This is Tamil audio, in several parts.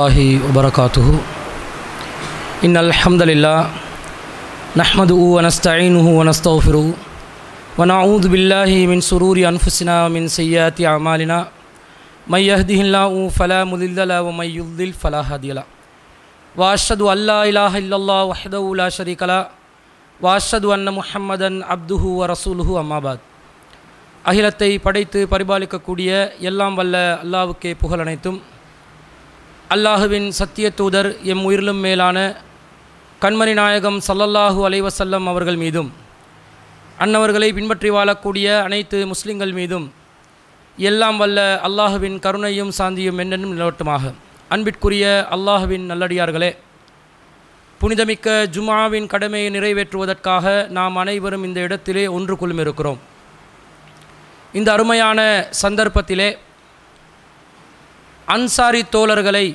الله وبركاته إن الحمد لله نحمده ونستعينه ونستغفره ونعوذ بالله من سرور أنفسنا ومن سيئات أعمالنا من يهده الله فلا مضل له ومن يضلل فلا هادي له وأشهد أن لا إله إلا الله وحده لا شريك له وأشهد أن محمدا عبده ورسوله أما بعد அகிலத்தை படைத்து பரிபாலிக்கக்கூடிய எல்லாம் வல்ல அல்லாவுக்கே புகழ் அனைத்தும் அல்லாஹுவின் சத்திய தூதர் எம் உயிரிலும் மேலான கண்மணி நாயகம் சல்லல்லாஹு அலைவசல்லம் அவர்கள் மீதும் அன்னவர்களை பின்பற்றி வாழக்கூடிய அனைத்து முஸ்லிம்கள் மீதும் எல்லாம் வல்ல அல்லாஹுவின் கருணையும் சாந்தியும் என்னென்னும் நிலவட்டுமாக அன்பிற்குரிய அல்லாஹுவின் நல்லடியார்களே புனிதமிக்க ஜுமாவின் கடமையை நிறைவேற்றுவதற்காக நாம் அனைவரும் இந்த இடத்திலே ஒன்று குழுமி இருக்கிறோம் இந்த அருமையான சந்தர்ப்பத்திலே அன்சாரி தோழர்களை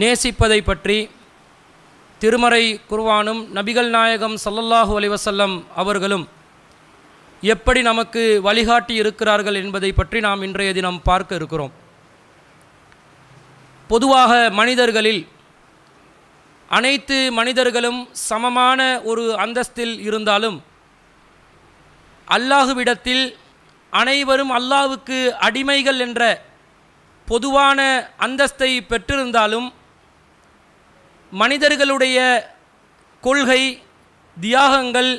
நேசிப்பதை பற்றி திருமறை குர்வானும் நபிகள் நாயகம் சல்லல்லாஹு அலிவசல்லம் அவர்களும் எப்படி நமக்கு வழிகாட்டி இருக்கிறார்கள் என்பதை பற்றி நாம் இன்றைய தினம் பார்க்க இருக்கிறோம் பொதுவாக மனிதர்களில் அனைத்து மனிதர்களும் சமமான ஒரு அந்தஸ்தில் இருந்தாலும் அல்லாஹுவிடத்தில் அனைவரும் அல்லாவுக்கு அடிமைகள் என்ற பொதுவான அந்தஸ்தை பெற்றிருந்தாலும் மனிதர்களுடைய கொள்கை தியாகங்கள்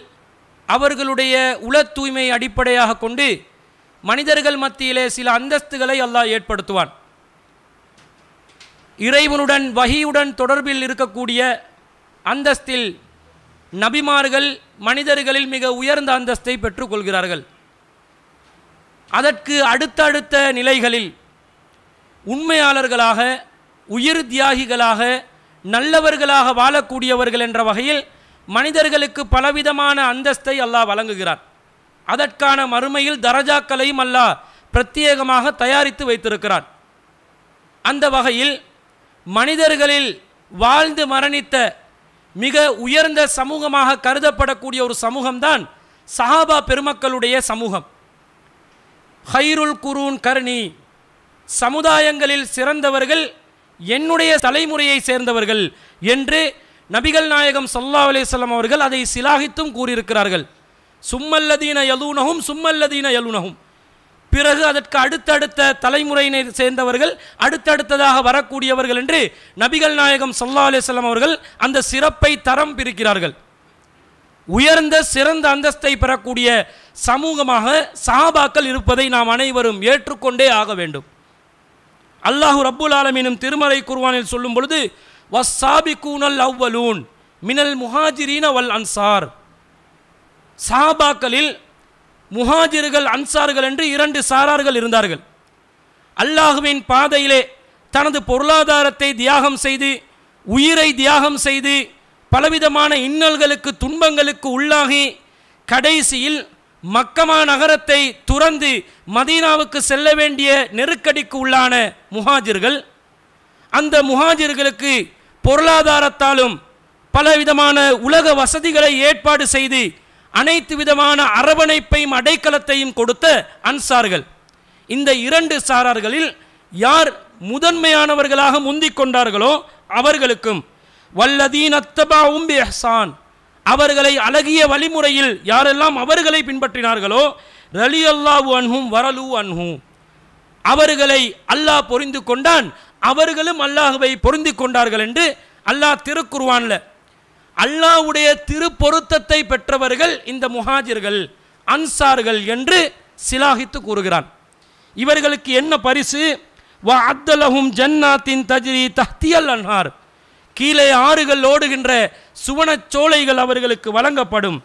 அவர்களுடைய உல தூய்மை அடிப்படையாக கொண்டு மனிதர்கள் மத்தியிலே சில அந்தஸ்துகளை அல்லாஹ் ஏற்படுத்துவான் இறைவனுடன் வகியுடன் தொடர்பில் இருக்கக்கூடிய அந்தஸ்தில் நபிமார்கள் மனிதர்களில் மிக உயர்ந்த அந்தஸ்தை பெற்றுக்கொள்கிறார்கள் அதற்கு அடுத்தடுத்த நிலைகளில் உண்மையாளர்களாக உயிர் தியாகிகளாக நல்லவர்களாக வாழக்கூடியவர்கள் என்ற வகையில் மனிதர்களுக்கு பலவிதமான அந்தஸ்தை அல்லாஹ் வழங்குகிறார் அதற்கான மறுமையில் தரஜாக்களையும் அல்லாஹ் பிரத்யேகமாக தயாரித்து வைத்திருக்கிறார் அந்த வகையில் மனிதர்களில் வாழ்ந்து மரணித்த மிக உயர்ந்த சமூகமாக கருதப்படக்கூடிய ஒரு சமூகம்தான் சஹாபா பெருமக்களுடைய சமூகம் ஹைருல் குரூன் கர்ணி சமுதாயங்களில் சிறந்தவர்கள் என்னுடைய தலைமுறையை சேர்ந்தவர்கள் என்று நபிகள் நாயகம் சல்லா அலிசல்லாம் அவர்கள் அதை சிலாகித்தும் கூறியிருக்கிறார்கள் சும்மல்லதீன யலூனகும் சும்மல்லதீன யலூனகும் பிறகு அதற்கு அடுத்தடுத்த தலைமுறையினை சேர்ந்தவர்கள் அடுத்தடுத்ததாக வரக்கூடியவர்கள் என்று நபிகள் நாயகம் சல்லா அலிசல்லாம் அவர்கள் அந்த சிறப்பை தரம் பிரிக்கிறார்கள் உயர்ந்த சிறந்த அந்தஸ்தை பெறக்கூடிய சமூகமாக சாபாக்கள் இருப்பதை நாம் அனைவரும் ஏற்றுக்கொண்டே ஆக வேண்டும் அல்லாஹூ ரப்புல் ஆலமீனும் திருமலை குர்வானில் சொல்லும் பொழுது வஸ்ஸாபி கூனல் அவ்வலூன் மினல் முஹாஜிரீன வல் அன்சார் சாபாக்களில் முஹாஜிர்கள் அன்சார்கள் என்று இரண்டு சாரார்கள் இருந்தார்கள் அல்லாஹுவின் பாதையிலே தனது பொருளாதாரத்தை தியாகம் செய்து உயிரை தியாகம் செய்து பலவிதமான இன்னல்களுக்கு துன்பங்களுக்கு உள்ளாகி கடைசியில் மக்கமா நகரத்தை துறந்து மதீனாவுக்கு செல்ல வேண்டிய நெருக்கடிக்கு உள்ளான முஹாஜிர்கள் அந்த முஹாஜிர்களுக்கு பொருளாதாரத்தாலும் பலவிதமான உலக வசதிகளை ஏற்பாடு செய்து அனைத்து விதமான அரவணைப்பையும் அடைக்கலத்தையும் கொடுத்த அன்சார்கள் இந்த இரண்டு சாரார்களில் யார் முதன்மையானவர்களாக முந்திக் கொண்டார்களோ அவர்களுக்கும் வல்லதீன் அத்தபா உம்பி அவர்களை அழகிய வழிமுறையில் யாரெல்லாம் அவர்களை பின்பற்றினார்களோ ரலி அல்லாஹூ அன்ஹும் வரலு அன்ஹூ அவர்களை அல்லாஹ் பொறிந்து கொண்டான் அவர்களும் அல்லாஹுவை பொருந்து கொண்டார்கள் என்று அல்லாஹ் திருக்குருவான்ல அல்லாஹ்வுடைய திருப்பொருத்தத்தை பெற்றவர்கள் இந்த முஹாஜிர்கள் அன்சார்கள் என்று சிலாகித்து கூறுகிறான் இவர்களுக்கு என்ன பரிசு வ அத்தலஹும் ஜன்னாத்தின் தஜ்ரி தஹ்தியல் அன்ஹார் கீழே ஆறுகள் ஓடுகின்ற சுவனச்சோலைகள் அவர்களுக்கு வழங்கப்படும்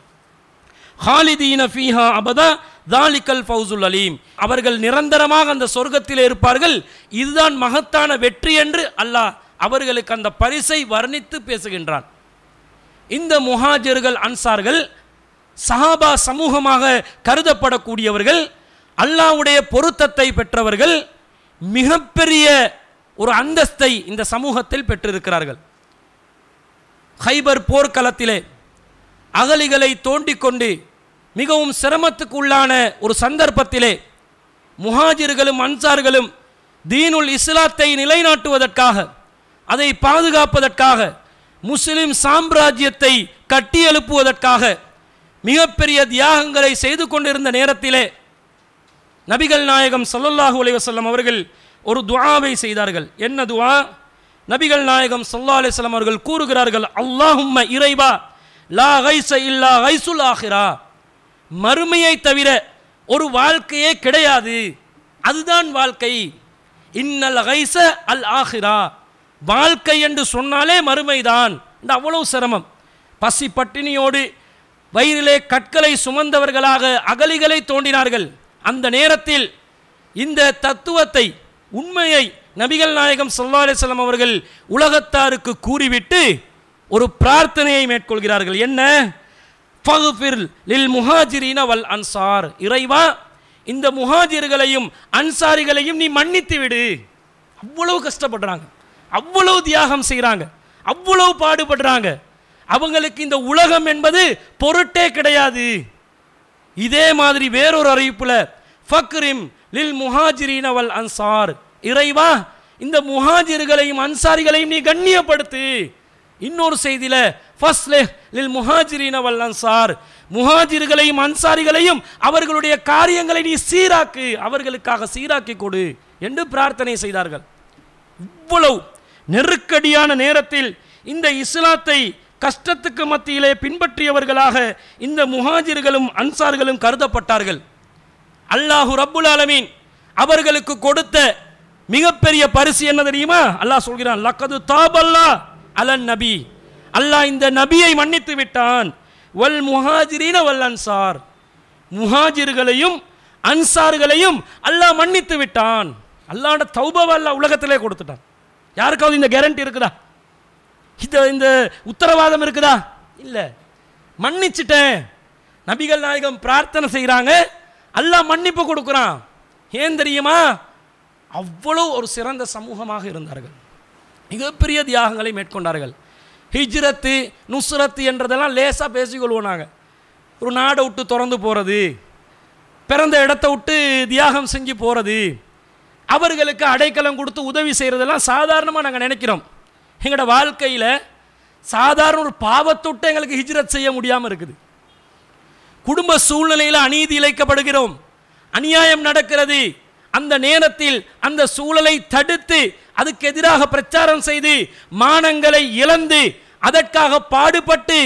ஹாலிதீன ஃபீஹா அபதா தாலிக்கல் ஃபவுசுல் அலீம் அவர்கள் நிரந்தரமாக அந்த சொர்க்கத்தில் இருப்பார்கள் இதுதான் மகத்தான வெற்றி என்று அல்லாஹ் அவர்களுக்கு அந்த பரிசை வர்ணித்து பேசுகின்றான் இந்த முஹாஜர்கள் அன்சார்கள் சஹாபா சமூகமாக கருதப்படக்கூடியவர்கள் அல்லாவுடைய பொருத்தத்தை பெற்றவர்கள் மிகப்பெரிய ஒரு அந்தஸ்தை இந்த சமூகத்தில் பெற்றிருக்கிறார்கள் ஹைபர் போர்க்களத்திலே அகலிகளை தோண்டிக் கொண்டு மிகவும் சிரமத்துக்கு உள்ளான ஒரு சந்தர்ப்பத்திலே முஹாஜிர்களும் அன்சார்களும் தீனுல் இஸ்லாத்தை நிலைநாட்டுவதற்காக அதை பாதுகாப்பதற்காக முஸ்லிம் சாம்ராஜ்யத்தை கட்டியெழுப்புவதற்காக மிகப்பெரிய தியாகங்களை செய்து கொண்டிருந்த நேரத்திலே நபிகள் நாயகம் சல்லல்லாஹூ அலைவசல்லம் அவர்கள் ஒரு துவாவை செய்தார்கள் என்ன துவா நபிகள் நாயகம் சல்லா அலிஸ்லாம் அவர்கள் கூறுகிறார்கள் அல்லாஹும்ம இறைவா லா ஹைச இல்லா ஹைசுல் ஆகிறா மறுமையை தவிர ஒரு வாழ்க்கையே கிடையாது அதுதான் வாழ்க்கை இன்னல் ஹைச அல் ஆஹிரா வாழ்க்கை என்று சொன்னாலே மறுமைதான் இந்த அவ்வளவு சிரமம் பசி பட்டினியோடு வயிறிலே கற்களை சுமந்தவர்களாக அகலிகளை தோண்டினார்கள் அந்த நேரத்தில் இந்த தத்துவத்தை உண்மையை நபிகள் நாயகம் சல்லா அலிஸ்லாம் அவர்கள் உலகத்தாருக்கு கூறிவிட்டு ஒரு பிரார்த்தனையை மேற்கொள்கிறார்கள் என்ன ஃபகுஃபிர் லில் முஹாஜிரீன வல் அன்சார் இறைவா இந்த முஹாஜிர்களையும் அன்சாரிகளையும் நீ மன்னித்து விடு அவ்வளவு கஷ்டப்படுறாங்க அவ்வளவு தியாகம் செய்கிறாங்க அவ்வளவு பாடுபடுறாங்க அவங்களுக்கு இந்த உலகம் என்பது பொருட்டே கிடையாது இதே மாதிரி வேறொரு அறிவிப்பில் ஃபக்ரிம் லில் முஹாஜிரீன வல் அன்சார் இறைவா இந்த முஹாஜிர்களையும் அன்சாரிகளையும் நீ கண்ணியப்படுத்து இன்னொரு செய்தியில் ஃபஸ்ட்லே லில் முஹாஜிரின் அவள் சார் முஹாஜிர்களையும் அன்சாரிகளையும் அவர்களுடைய காரியங்களை நீ சீராக்கு அவர்களுக்காக சீராக்கி கொடு என்று பிரார்த்தனை செய்தார்கள் இவ்வளவு நெருக்கடியான நேரத்தில் இந்த இஸ்லாத்தை கஷ்டத்துக்கு மத்தியிலே பின்பற்றியவர்களாக இந்த முஹாஜிர்களும் அன்சார்களும் கருதப்பட்டார்கள் அல்லாஹு ரப்புல் அலமீன் அவர்களுக்கு கொடுத்த மிகப்பெரிய பரிசு என்ன தெரியுமா அல்லாஹ் சொல்கிறான் லக்கது தாபல்லா அலன் நபி அல்லாஹ் இந்த நபியை மன்னித்து விட்டான் வல் முஹாஜிரின வல் அன்சார் முஹாஜிர்களையும் அன்சார்களையும் அல்லாஹ் மன்னித்து விட்டான் அல்லாட தௌபவ அல்லா உலகத்திலே கொடுத்துட்டான் யாருக்காவது இந்த கேரண்டி இருக்குதா இந்த இந்த உத்தரவாதம் இருக்குதா இல்லை மன்னிச்சிட்டேன் நபிகள் நாயகம் பிரார்த்தனை செய்கிறாங்க அல்லாஹ் மன்னிப்பு கொடுக்குறான் ஏன் தெரியுமா அவ்வளோ ஒரு சிறந்த சமூகமாக இருந்தார்கள் மிகப்பெரிய தியாகங்களை மேற்கொண்டார்கள் ஹிஜ்ரத்து நுஸ்ரத்து என்றதெல்லாம் லேசாக பேசிக்கொள்வோம் நாங்கள் ஒரு நாடை விட்டு திறந்து போகிறது பிறந்த இடத்த விட்டு தியாகம் செஞ்சு போகிறது அவர்களுக்கு அடைக்கலம் கொடுத்து உதவி செய்கிறதெல்லாம் சாதாரணமாக நாங்கள் நினைக்கிறோம் எங்களோட வாழ்க்கையில் சாதாரண ஒரு பாவத்தொட்டு எங்களுக்கு ஹிஜ்ரத் செய்ய முடியாமல் இருக்குது குடும்ப சூழ்நிலையில் அநீதி இழைக்கப்படுகிறோம் அநியாயம் நடக்கிறது அந்த நேரத்தில் அந்த சூழலை தடுத்து அதுக்கு எதிராக பிரச்சாரம் செய்து மானங்களை இழந்து அதற்காக பாடுபட்டு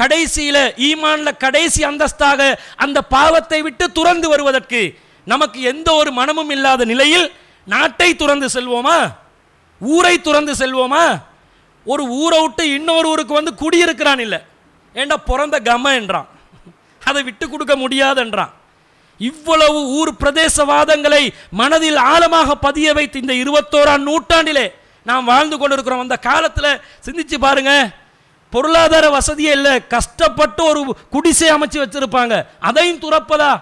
கடைசியில ஈமான்ல கடைசி அந்தஸ்தாக அந்த பாவத்தை விட்டு துறந்து வருவதற்கு நமக்கு எந்த ஒரு மனமும் இல்லாத நிலையில் நாட்டை துறந்து செல்வோமா ஊரை துறந்து செல்வோமா ஒரு ஊரை விட்டு இன்னொரு ஊருக்கு வந்து குடியிருக்கிறான் இல்லை ஏண்டா பிறந்த கம என்றான் அதை விட்டு கொடுக்க முடியாதுன்றான் இவ்வளவு ஊர் பிரதேசவாதங்களை மனதில் ஆழமாக பதிய வைத்து இந்த இருபத்தோராம் நூற்றாண்டிலே நாம் வாழ்ந்து கொண்டிருக்கிறோம் அந்த காலத்தில் சிந்திச்சு பாருங்க பொருளாதார வசதியே இல்லை கஷ்டப்பட்டு ஒரு குடிசை அமைச்சு வச்சிருப்பாங்க அதையும் துறப்பதா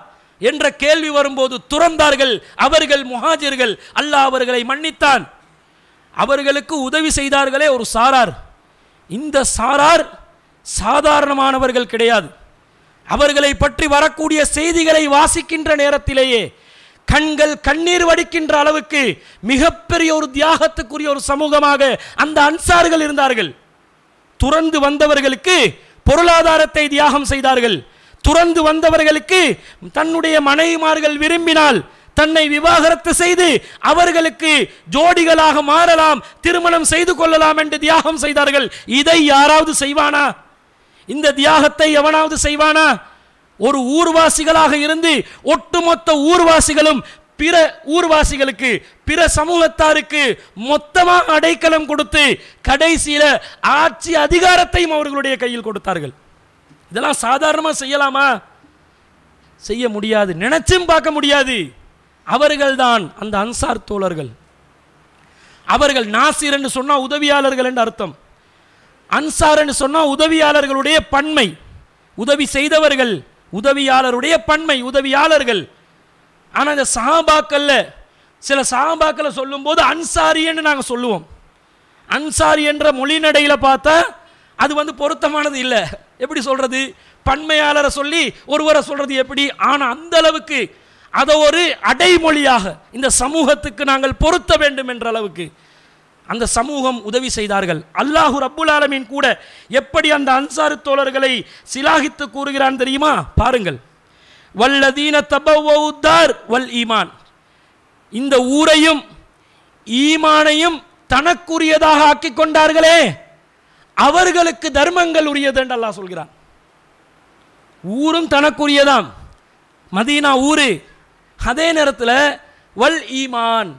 என்ற கேள்வி வரும்போது துறந்தார்கள் அவர்கள் முஹாஜிர்கள் அல்ல அவர்களை மன்னித்தான் அவர்களுக்கு உதவி செய்தார்களே ஒரு சாரார் இந்த சாரார் சாதாரணமானவர்கள் கிடையாது அவர்களை பற்றி வரக்கூடிய செய்திகளை வாசிக்கின்ற நேரத்திலேயே கண்கள் கண்ணீர் வடிக்கின்ற அளவுக்கு மிகப்பெரிய ஒரு தியாகத்துக்குரிய ஒரு சமூகமாக அந்த அன்சார்கள் இருந்தார்கள் துறந்து வந்தவர்களுக்கு பொருளாதாரத்தை தியாகம் செய்தார்கள் துறந்து வந்தவர்களுக்கு தன்னுடைய மனைவிமார்கள் விரும்பினால் தன்னை விவாகரத்து செய்து அவர்களுக்கு ஜோடிகளாக மாறலாம் திருமணம் செய்து கொள்ளலாம் என்று தியாகம் செய்தார்கள் இதை யாராவது செய்வானா இந்த தியாகத்தை எவனாவது செய்வானா ஒரு ஊர்வாசிகளாக இருந்து ஒட்டுமொத்த ஊர்வாசிகளும் பிற ஊர்வாசிகளுக்கு பிற சமூகத்தாருக்கு மொத்தமாக அடைக்கலம் கொடுத்து கடைசியில் ஆட்சி அதிகாரத்தையும் அவர்களுடைய கையில் கொடுத்தார்கள் இதெல்லாம் சாதாரணமாக செய்யலாமா செய்ய முடியாது நினைச்சும் பார்க்க முடியாது அவர்கள்தான் அந்த அன்சார் தோழர்கள் அவர்கள் நாசிர் என்று சொன்னால் உதவியாளர்கள் என்று அர்த்தம் அன்சார்னு சொன்னால் உதவியாளர்களுடைய பன்மை உதவி செய்தவர்கள் உதவியாளருடைய பன்மை உதவியாளர்கள் ஆனால் இந்த சஹாபாக்கல்ல சில சஹாபாக்களை சொல்லும்போது அன்சாரின்னு நாங்கள் சொல்லுவோம் அன்சாரி என்ற மொழிநடையில் பார்த்தா அது வந்து பொருத்தமானது இல்லை எப்படி சொல்கிறது பன்மையாளரை சொல்லி ஒருவரை சொல்கிறது எப்படி ஆனால் அந்த அளவுக்கு அதை ஒரு அடைமொழியாக இந்த சமூகத்துக்கு நாங்கள் பொருத்த வேண்டும் என்ற அளவுக்கு அந்த சமூகம் உதவி செய்தார்கள் அல்லாஹு அப்புல் ஆலமின் கூட எப்படி அந்த அன்சாரு தோழர்களை சிலாகித்து கூறுகிறான் தெரியுமா பாருங்கள் வல்லதீன தபார் வல் ஈமான் இந்த ஊரையும் ஈமானையும் தனக்குரியதாக ஆக்கி கொண்டார்களே அவர்களுக்கு தர்மங்கள் உரியது என்று அல்லாஹ் சொல்கிறான் ஊரும் தனக்குரியதாம் மதீனா ஊரு அதே நேரத்தில் வல் ஈமான்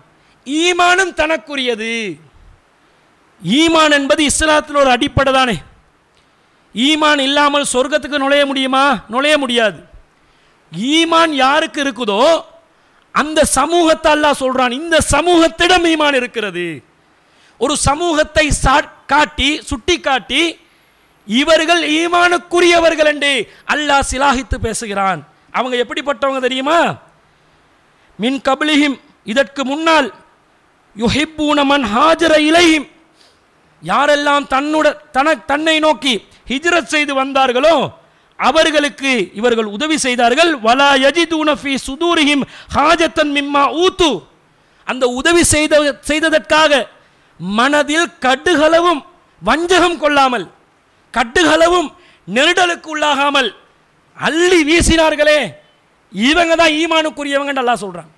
ஈமானும் தனக்குரியது ஈமான் என்பது இஸ்லாத்தில் ஒரு அடிப்படை தானே ஈமான் இல்லாமல் சொர்க்கத்துக்கு நுழைய முடியுமா நுழைய முடியாது ஈமான் யாருக்கு இருக்குதோ அந்த சமூகத்தை அல்லா சொல்கிறான் இந்த சமூகத்திடம் ஈமான் இருக்கிறது ஒரு சமூகத்தை காட்டி சுட்டி காட்டி இவர்கள் ஈமானுக்குரியவர்கள் என்று அல்லாஹ் சிலாகித்து பேசுகிறான் அவங்க எப்படிப்பட்டவங்க தெரியுமா மின் கபிலிஹிம் இதற்கு முன்னால் யுஹிப்பூனமன் ஹாஜர இலையும் யாரெல்லாம் தன்னுட தன தன்னை நோக்கி ஹிஜ்ரத் செய்து வந்தார்களோ அவர்களுக்கு இவர்கள் உதவி செய்தார்கள் வலா யஜிதூனஃபி சுதூரிஹிம் ஹாஜத்தன் மிம்மா ஊத்து அந்த உதவி செய்த செய்ததற்காக மனதில் கடுகளவும் வஞ்சகம் கொள்ளாமல் கட்டுகளவும் நெருடலுக்கு உள்ளாகாமல் அள்ளி வீசினார்களே இவங்க தான் ஈமானுக்குரியவங்கன்னு நல்லா சொல்கிறாங்க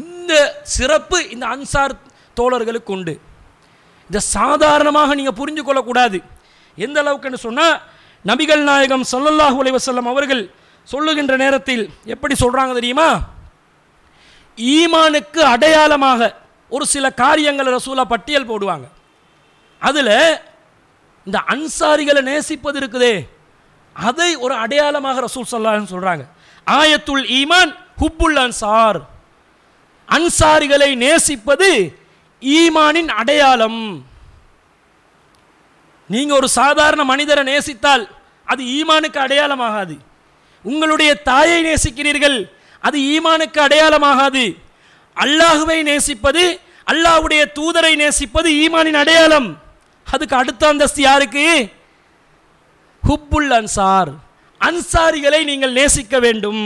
இந்த சிறப்பு இந்த அன்சார் தோழர்களுக்கு உண்டு இதை சாதாரணமாக நீங்கள் புரிஞ்சு கொள்ளக்கூடாது எந்த அளவுக்குன்னு சொன்னால் நபிகள் நாயகம் சல்லல்லாஹு உலைவசல்லம் அவர்கள் சொல்லுகின்ற நேரத்தில் எப்படி சொல்கிறாங்க தெரியுமா ஈமானுக்கு அடையாளமாக ஒரு சில காரியங்களை ரசூலா பட்டியல் போடுவாங்க அதில் இந்த அன்சாரிகளை நேசிப்பது இருக்குதே அதை ஒரு அடையாளமாக ரசூல் சொல்லான்னு சொல்கிறாங்க ஆயத்துல் ஈமான் ஹுப்புல் அன்சார் அன்சாரிகளை நேசிப்பது ஈமானின் அடையாளம் நீங்கள் ஒரு சாதாரண மனிதரை நேசித்தால் அது ஈமானுக்கு அடையாளமாகாது உங்களுடைய தாயை நேசிக்கிறீர்கள் அது ஈமானுக்கு அடையாளமாகாது அல்லாஹுவை நேசிப்பது அல்லாஹுடைய தூதரை நேசிப்பது ஈமானின் அடையாளம் அதுக்கு அடுத்த அந்தஸ்து யாருக்கு ஹுப்புல் அன்சார் அன்சாரிகளை நீங்கள் நேசிக்க வேண்டும்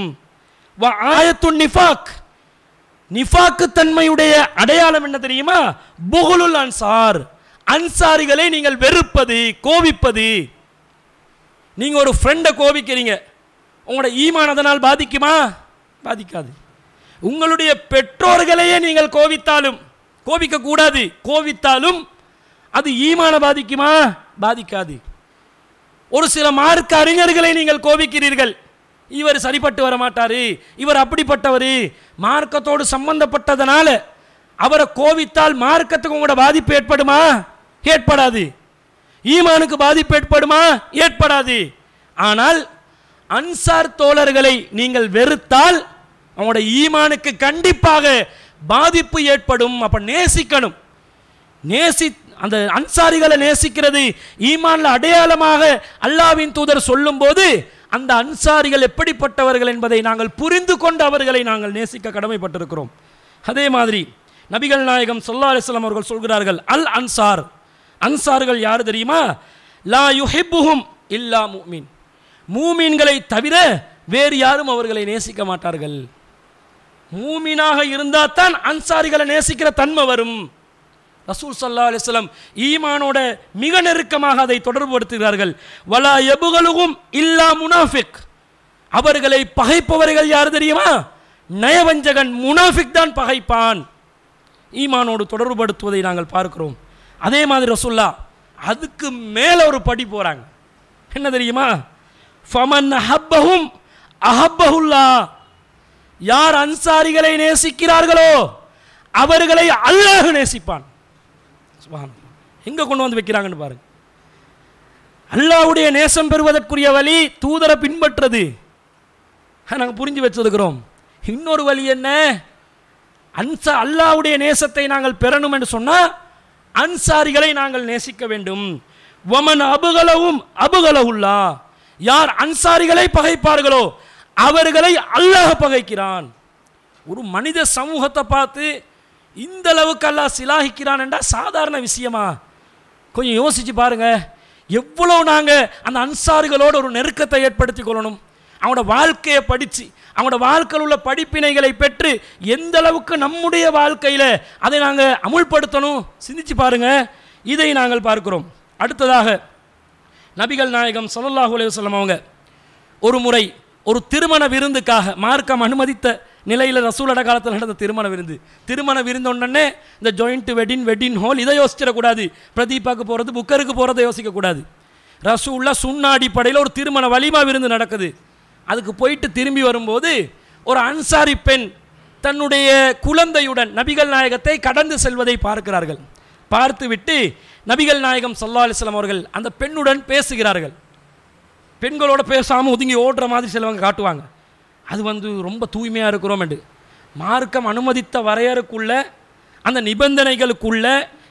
ஆயத்துன் நிஃபாக் நிஃபாக்கு தன்மையுடைய அடையாளம் என்ன தெரியுமா புகுலுல் அன்சார் அன்சாரிகளை நீங்கள் வெறுப்பது கோபிப்பது நீங்கள் ஒரு ஃப்ரெண்டை கோபிக்கிறீங்க உங்களோட ஈமான் அதனால் பாதிக்குமா பாதிக்காது உங்களுடைய பெற்றோர்களையே நீங்கள் கோவித்தாலும் கோபிக்க கூடாது கோவித்தாலும் அது ஈமான பாதிக்குமா பாதிக்காது ஒரு சில மார்க்க அறிஞர்களை நீங்கள் கோபிக்கிறீர்கள் இவர் சரிப்பட்டு வர மாட்டார் இவர் அப்படிப்பட்டவர் மார்க்கத்தோடு சம்பந்தப்பட்டதனால அவரை கோவித்தால் மார்க்கத்துக்கு உங்களோட பாதிப்பு ஏற்படுமா ஏற்படாது ஈமானுக்கு பாதிப்பு ஏற்படுமா ஏற்படாது ஆனால் அன்சார் தோழர்களை நீங்கள் வெறுத்தால் அவங்களோட ஈமானுக்கு கண்டிப்பாக பாதிப்பு ஏற்படும் அப்போ நேசிக்கணும் நேசி அந்த அன்சாரிகளை நேசிக்கிறது ஈமானில் அடையாளமாக அல்லாவின் தூதர் சொல்லும்போது அந்த அன்சாரிகள் எப்படிப்பட்டவர்கள் என்பதை நாங்கள் புரிந்து கொண்டு அவர்களை நாங்கள் நேசிக்க கடமைப்பட்டிருக்கிறோம் அதே மாதிரி நபிகள் நாயகம் சொல்லா அலிஸ்லாம் அவர்கள் சொல்கிறார்கள் அல் அன்சார் அன்சார்கள் யார் தெரியுமா லா யுஹிப்புஹும் இல்லா மூமீன் மூமீன்களை தவிர வேறு யாரும் அவர்களை நேசிக்க மாட்டார்கள் மூமீனாக இருந்தால் தான் அன்சாரிகளை நேசிக்கிற தன்மை வரும் ரசூல் சல்லா அலிஸ்லாம் ஈமானோட மிக நெருக்கமாக அதை தொடர்புபடுத்துகிறார்கள் வலா எபுகளும் இல்லா முனாஃபிக் அவர்களை பகைப்பவர்கள் யார் தெரியுமா நயவஞ்சகன் முனாஃபிக் தான் பகைப்பான் ஈமானோடு தொடர்புபடுத்துவதை நாங்கள் பார்க்கிறோம் அதே மாதிரி ரசுல்லா அதுக்கு மேலே ஒரு படி போகிறாங்க என்ன தெரியுமா ஃபமன் அஹப்பஹும் அஹப்பஹுல்லா யார் அன்சாரிகளை நேசிக்கிறார்களோ அவர்களை அல்லாஹ் நேசிப்பான் சுபான் எங்கே கொண்டு வந்து வைக்கிறாங்கன்னு பாருங்க அல்லாவுடைய நேசம் பெறுவதற்குரிய வழி தூதரை பின்பற்றது நாங்கள் புரிஞ்சு வச்சிருக்கிறோம் இன்னொரு வழி என்ன அன்ச அல்லாவுடைய நேசத்தை நாங்கள் பெறணும் என்று சொன்னால் அன்சாரிகளை நாங்கள் நேசிக்க வேண்டும் ஒமன் அபுகளவும் அபுகளவுல்லா யார் அன்சாரிகளை பகைப்பார்களோ அவர்களை அல்லாஹ் பகைக்கிறான் ஒரு மனித சமூகத்தை பார்த்து இந்த அளவுக்கு அல்லா சிலாகிக்கிறான் சாதாரண விஷயமா கொஞ்சம் யோசித்து பாருங்க எவ்வளோ நாங்கள் அந்த அன்சாறுகளோட ஒரு நெருக்கத்தை ஏற்படுத்தி கொள்ளணும் அவனோட வாழ்க்கையை படித்து அவனோட வாழ்க்கையில் உள்ள படிப்பினைகளை பெற்று எந்த அளவுக்கு நம்முடைய வாழ்க்கையில் அதை நாங்கள் அமுல்படுத்தணும் சிந்திச்சு பாருங்கள் இதை நாங்கள் பார்க்கிறோம் அடுத்ததாக நபிகள் நாயகம் சொல்லல்லாஹு அலைய அவங்க ஒரு முறை ஒரு திருமண விருந்துக்காக மார்க்கம் அனுமதித்த நிலையில் ரசூலட காலத்தில் நடந்த திருமண விருந்து திருமண விருந்தோடனே இந்த ஜாயிண்ட் வெட்டின் வெட்டின் ஹோல் இதை யோசிச்சிடக்கூடாது பிரதீபாக்கு போகிறது புக்கருக்கு போகிறத யோசிக்கக்கூடாது ரசூலில் சுண்ணா அடிப்படையில் ஒரு திருமண வலிமா விருந்து நடக்குது அதுக்கு போயிட்டு திரும்பி வரும்போது ஒரு அன்சாரி பெண் தன்னுடைய குழந்தையுடன் நபிகள் நாயகத்தை கடந்து செல்வதை பார்க்கிறார்கள் பார்த்துவிட்டு நபிகள் நாயகம் சல்லா அலிஸ்லாம் அவர்கள் அந்த பெண்ணுடன் பேசுகிறார்கள் பெண்களோட பேசாமல் ஒதுங்கி ஓடுற மாதிரி செல்வங்க காட்டுவாங்க அது வந்து ரொம்ப தூய்மையாக இருக்கிறோமேண்டு மார்க்கம் அனுமதித்த வரையறுக்குள்ள அந்த நிபந்தனைகளுக்குள்ள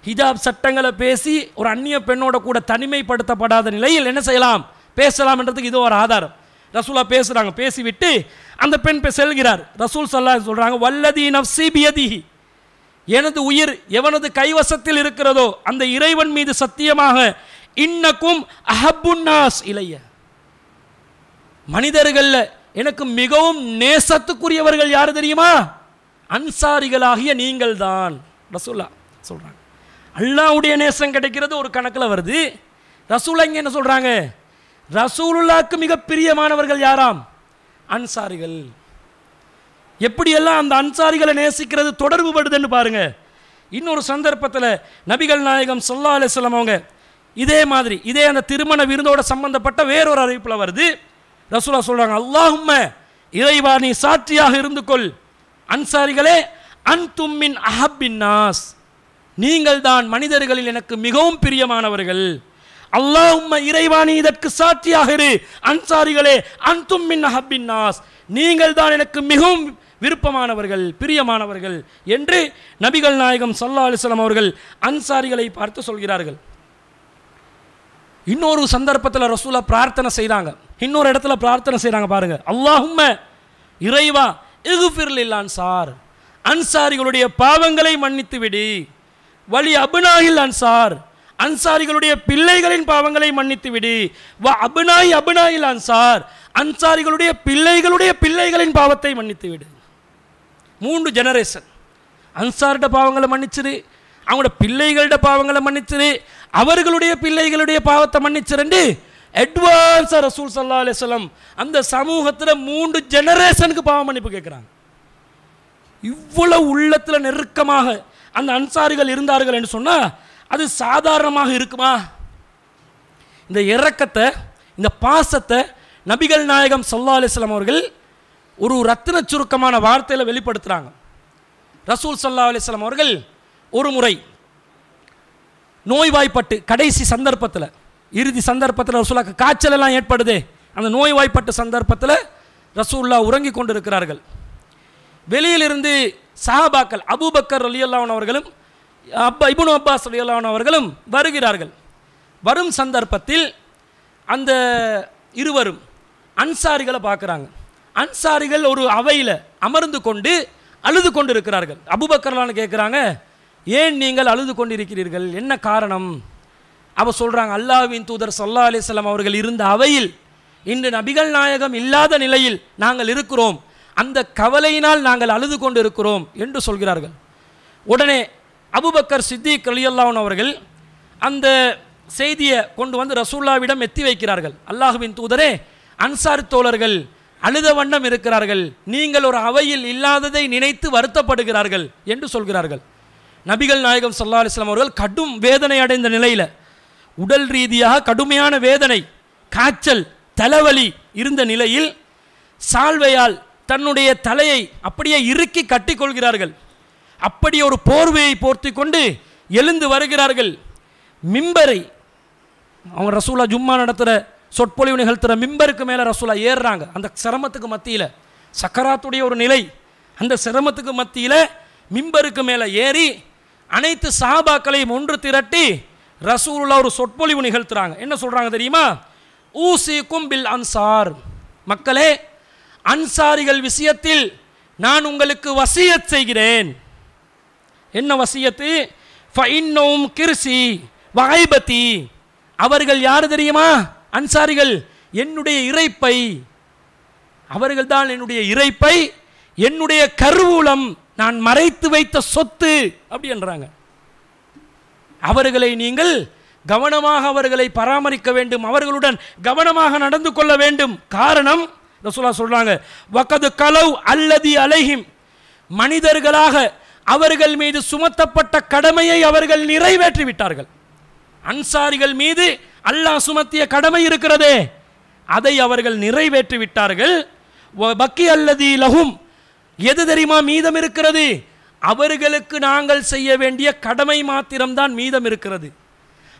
ஹிஜாப் சட்டங்களை பேசி ஒரு அந்நிய பெண்ணோட கூட தனிமைப்படுத்தப்படாத நிலையில் என்ன செய்யலாம் பேசலாம்ன்றதுக்கு இது ஒரு ஆதாரம் ரசூலா பேசுகிறாங்க பேசிவிட்டு அந்த பெண் செல்கிறார் ரசூல் சல்லா சொல்கிறாங்க வல்லதி நப்சி எனது உயிர் எவனது கைவசத்தில் இருக்கிறதோ அந்த இறைவன் மீது சத்தியமாக இன்னக்கும் அஹபுன்னாஸ் இளைய மனிதர்களில் எனக்கு மிகவும் நேசத்துக்குரியவர்கள் யார் தெரியுமா அன்சாரிகளாகிய நீங்கள் தான் ரசூல்லா சொல்கிறாங்க அல்லாவுடைய நேசம் கிடைக்கிறது ஒரு கணக்கில் வருது ரசூலா இங்கே என்ன சொல்கிறாங்க ரசூலுல்லாக்கு மிக பிரியமானவர்கள் யாராம் அன்சாரிகள் எப்படியெல்லாம் அந்த அன்சாரிகளை நேசிக்கிறது தொடர்பு படுதுன்னு பாருங்கள் இன்னொரு சந்தர்ப்பத்தில் நபிகள் நாயகம் சொல்லா அலிஸ்லாம் அவங்க இதே மாதிரி இதே அந்த திருமண விருந்தோட சம்பந்தப்பட்ட வேறொரு அறிவிப்பில் வருது ரசூலா சொல்கிறாங்க அல்லாஹும்ம இறைவா நீ சாட்சியாக இருந்து கொள் அன்சாரிகளே அன்தும்மின் அஹப்பின் நாஸ் நீங்கள் தான் மனிதர்களில் எனக்கு மிகவும் பிரியமானவர்கள் அல்லாஹும்ம நீ இதற்கு சாட்சியாக இரு அன்சாரிகளே தும்மின் அஹப்பின் நாஸ் நீங்கள் தான் எனக்கு மிகவும் விருப்பமானவர்கள் பிரியமானவர்கள் என்று நபிகள் நாயகம் சல்லா அலிஸ்லாம் அவர்கள் அன்சாரிகளை பார்த்து சொல்கிறார்கள் இன்னொரு சந்தர்ப்பத்தில் ரசூலா பிரார்த்தனை செய்கிறாங்க இன்னொரு இடத்துல பிரார்த்தனை செய்கிறாங்க பாருங்கள் அல்லாஹும்ம இறைவா இகுஃபிரில் இல்லான் சார் அன்சாரிகளுடைய பாவங்களை மன்னித்து விடி வழி அபுனாஹில் அன்சார் அன்சாரிகளுடைய பிள்ளைகளின் பாவங்களை மன்னித்து விடி வ அபுநாயி அபுநாயில் அன்சார் அன்சாரிகளுடைய பிள்ளைகளுடைய பிள்ளைகளின் பாவத்தை மன்னித்து விடு மூன்று ஜெனரேஷன் அன்சாரிட பாவங்களை மன்னிச்சிரு அவங்களோட பிள்ளைகளிட பாவங்களை மன்னிச்சிரு அவர்களுடைய பிள்ளைகளுடைய பாவத்தை மன்னிச்சிரண்டு அட்வான்ஸாக ரசூல் சல்லா அலிஸ்லாம் அந்த சமூகத்தில் மூன்று ஜெனரேஷனுக்கு பாவம் மன்னிப்பு கேட்குறாங்க இவ்வளவு உள்ளத்தில் நெருக்கமாக அந்த அன்சாரிகள் இருந்தார்கள் என்று சொன்னால் அது சாதாரணமாக இருக்குமா இந்த இறக்கத்தை இந்த பாசத்தை நபிகள் நாயகம் சல்லா அலிஸ்லாம் அவர்கள் ஒரு ரத்தின சுருக்கமான வார்த்தையில் வெளிப்படுத்துகிறாங்க ரசூல் சல்லா அலிஸ்லாம் அவர்கள் ஒரு முறை நோய்வாய்ப்பட்டு கடைசி சந்தர்ப்பத்தில் இறுதி சந்தர்ப்பத்தில் ரசூலாக்கு காய்ச்சல் எல்லாம் ஏற்படுதே அந்த நோய்வாய்ப்பட்ட சந்தர்ப்பத்தில் ரசூல்லா உறங்கி கொண்டு இருக்கிறார்கள் வெளியிலிருந்து சஹாபாக்கள் அபூபக்கர் அலியல்லாவன் அவர்களும் அப்பா இபுனு அப்பாஸ் அலியல்லாவன் அவர்களும் வருகிறார்கள் வரும் சந்தர்ப்பத்தில் அந்த இருவரும் அன்சாரிகளை பார்க்குறாங்க அன்சாரிகள் ஒரு அவையில் அமர்ந்து கொண்டு அழுது கொண்டு இருக்கிறார்கள் அபுபக்கர்லான்னு கேட்குறாங்க ஏன் நீங்கள் அழுது கொண்டிருக்கிறீர்கள் என்ன காரணம் அவர் சொல்கிறாங்க அல்லாவின் தூதர் சல்லா அலிஸ்லாம் அவர்கள் இருந்த அவையில் இன்று நபிகள் நாயகம் இல்லாத நிலையில் நாங்கள் இருக்கிறோம் அந்த கவலையினால் நாங்கள் அழுது கொண்டு இருக்கிறோம் என்று சொல்கிறார்கள் உடனே அபுபக்கர் சித்தி கலியல்லாவன் அவர்கள் அந்த செய்தியை கொண்டு வந்து ரசூல்லாவிடம் எத்தி வைக்கிறார்கள் அல்லாஹுவின் தூதரே அன்சார் தோழர்கள் அழுத வண்ணம் இருக்கிறார்கள் நீங்கள் ஒரு அவையில் இல்லாததை நினைத்து வருத்தப்படுகிறார்கள் என்று சொல்கிறார்கள் நபிகள் நாயகம் சல்லா அலிஸ்லாம் அவர்கள் கடும் வேதனை அடைந்த நிலையில் உடல் ரீதியாக கடுமையான வேதனை காய்ச்சல் தலைவலி இருந்த நிலையில் சால்வையால் தன்னுடைய தலையை அப்படியே இறுக்கி கட்டிக்கொள்கிறார்கள் அப்படி ஒரு போர்வையை போர்த்தி கொண்டு எழுந்து வருகிறார்கள் மிம்பரை அவங்க ரசூலா ஜும்மா நடத்துகிற சொற்பொழிவு நிகழ்த்துகிற மிம்பருக்கு மேலே ரசூலா ஏறுறாங்க அந்த சிரமத்துக்கு மத்தியில் சக்கராத்துடைய ஒரு நிலை அந்த சிரமத்துக்கு மத்தியில் மிம்பருக்கு மேலே ஏறி அனைத்து சஹாபாக்களையும் ஒன்று திரட்டி ரசூலுல்லா ஒரு சொற்பொழிவு நிகழ்த்துறாங்க என்ன சொல்கிறாங்க தெரியுமா ஊசி கும்பில் அன்சார் மக்களே அன்சாரிகள் விஷயத்தில் நான் உங்களுக்கு வசியத் செய்கிறேன் என்ன வசியத்து ஃபைன்னோம் கிருசி வகைபத்தி அவர்கள் யார் தெரியுமா அன்சாரிகள் என்னுடைய இறைப்பை அவர்கள்தான் என்னுடைய இறைப்பை என்னுடைய கருவூலம் நான் மறைத்து வைத்த சொத்து அப்படி என்றாங்க அவர்களை நீங்கள் கவனமாக அவர்களை பராமரிக்க வேண்டும் அவர்களுடன் கவனமாக நடந்து கொள்ள வேண்டும் காரணம் ரசூலா சொல்கிறாங்க வக்கது கலவு அல்லது அலைஹிம் மனிதர்களாக அவர்கள் மீது சுமத்தப்பட்ட கடமையை அவர்கள் நிறைவேற்றி விட்டார்கள் அன்சாரிகள் மீது அல்லாஹ் சுமத்திய கடமை இருக்கிறதே அதை அவர்கள் நிறைவேற்றி விட்டார்கள் பக்கி அல்லது லகும் எது தெரியுமா மீதம் இருக்கிறது அவர்களுக்கு நாங்கள் செய்ய வேண்டிய கடமை மாத்திரம்தான் மீதம் இருக்கிறது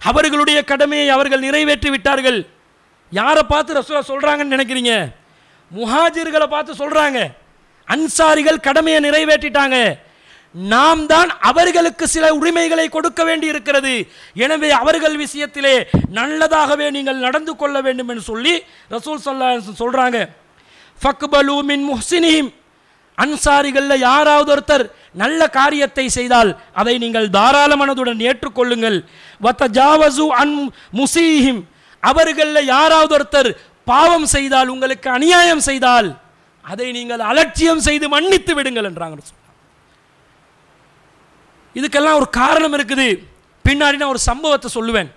அவர்களுடைய கடமையை அவர்கள் நிறைவேற்றி விட்டார்கள் யாரை பார்த்து ரசூலா சொல்கிறாங்கன்னு நினைக்கிறீங்க முஹாஜிர்களை பார்த்து சொல்கிறாங்க அன்சாரிகள் கடமையை நிறைவேற்றிட்டாங்க நாம் தான் அவர்களுக்கு சில உரிமைகளை கொடுக்க வேண்டி இருக்கிறது எனவே அவர்கள் விஷயத்திலே நல்லதாகவே நீங்கள் நடந்து கொள்ள வேண்டும் என்று சொல்லி ரசூல் சொல்ல சொல்கிறாங்க ஃபக்பலு மின் முஹ்சினிம் அன்சாரிகளில் யாராவது ஒருத்தர் நல்ல காரியத்தை செய்தால் அதை நீங்கள் தாராள மனதுடன் ஏற்றுக்கொள்ளுங்கள் வத்த ஜாவசு அன் முசீஹிம் அவர்களில் யாராவது ஒருத்தர் பாவம் செய்தால் உங்களுக்கு அநியாயம் செய்தால் அதை நீங்கள் அலட்சியம் செய்து மன்னித்து விடுங்கள் என்றாங்க இதுக்கெல்லாம் ஒரு காரணம் இருக்குது பின்னாடி நான் ஒரு சம்பவத்தை சொல்லுவேன்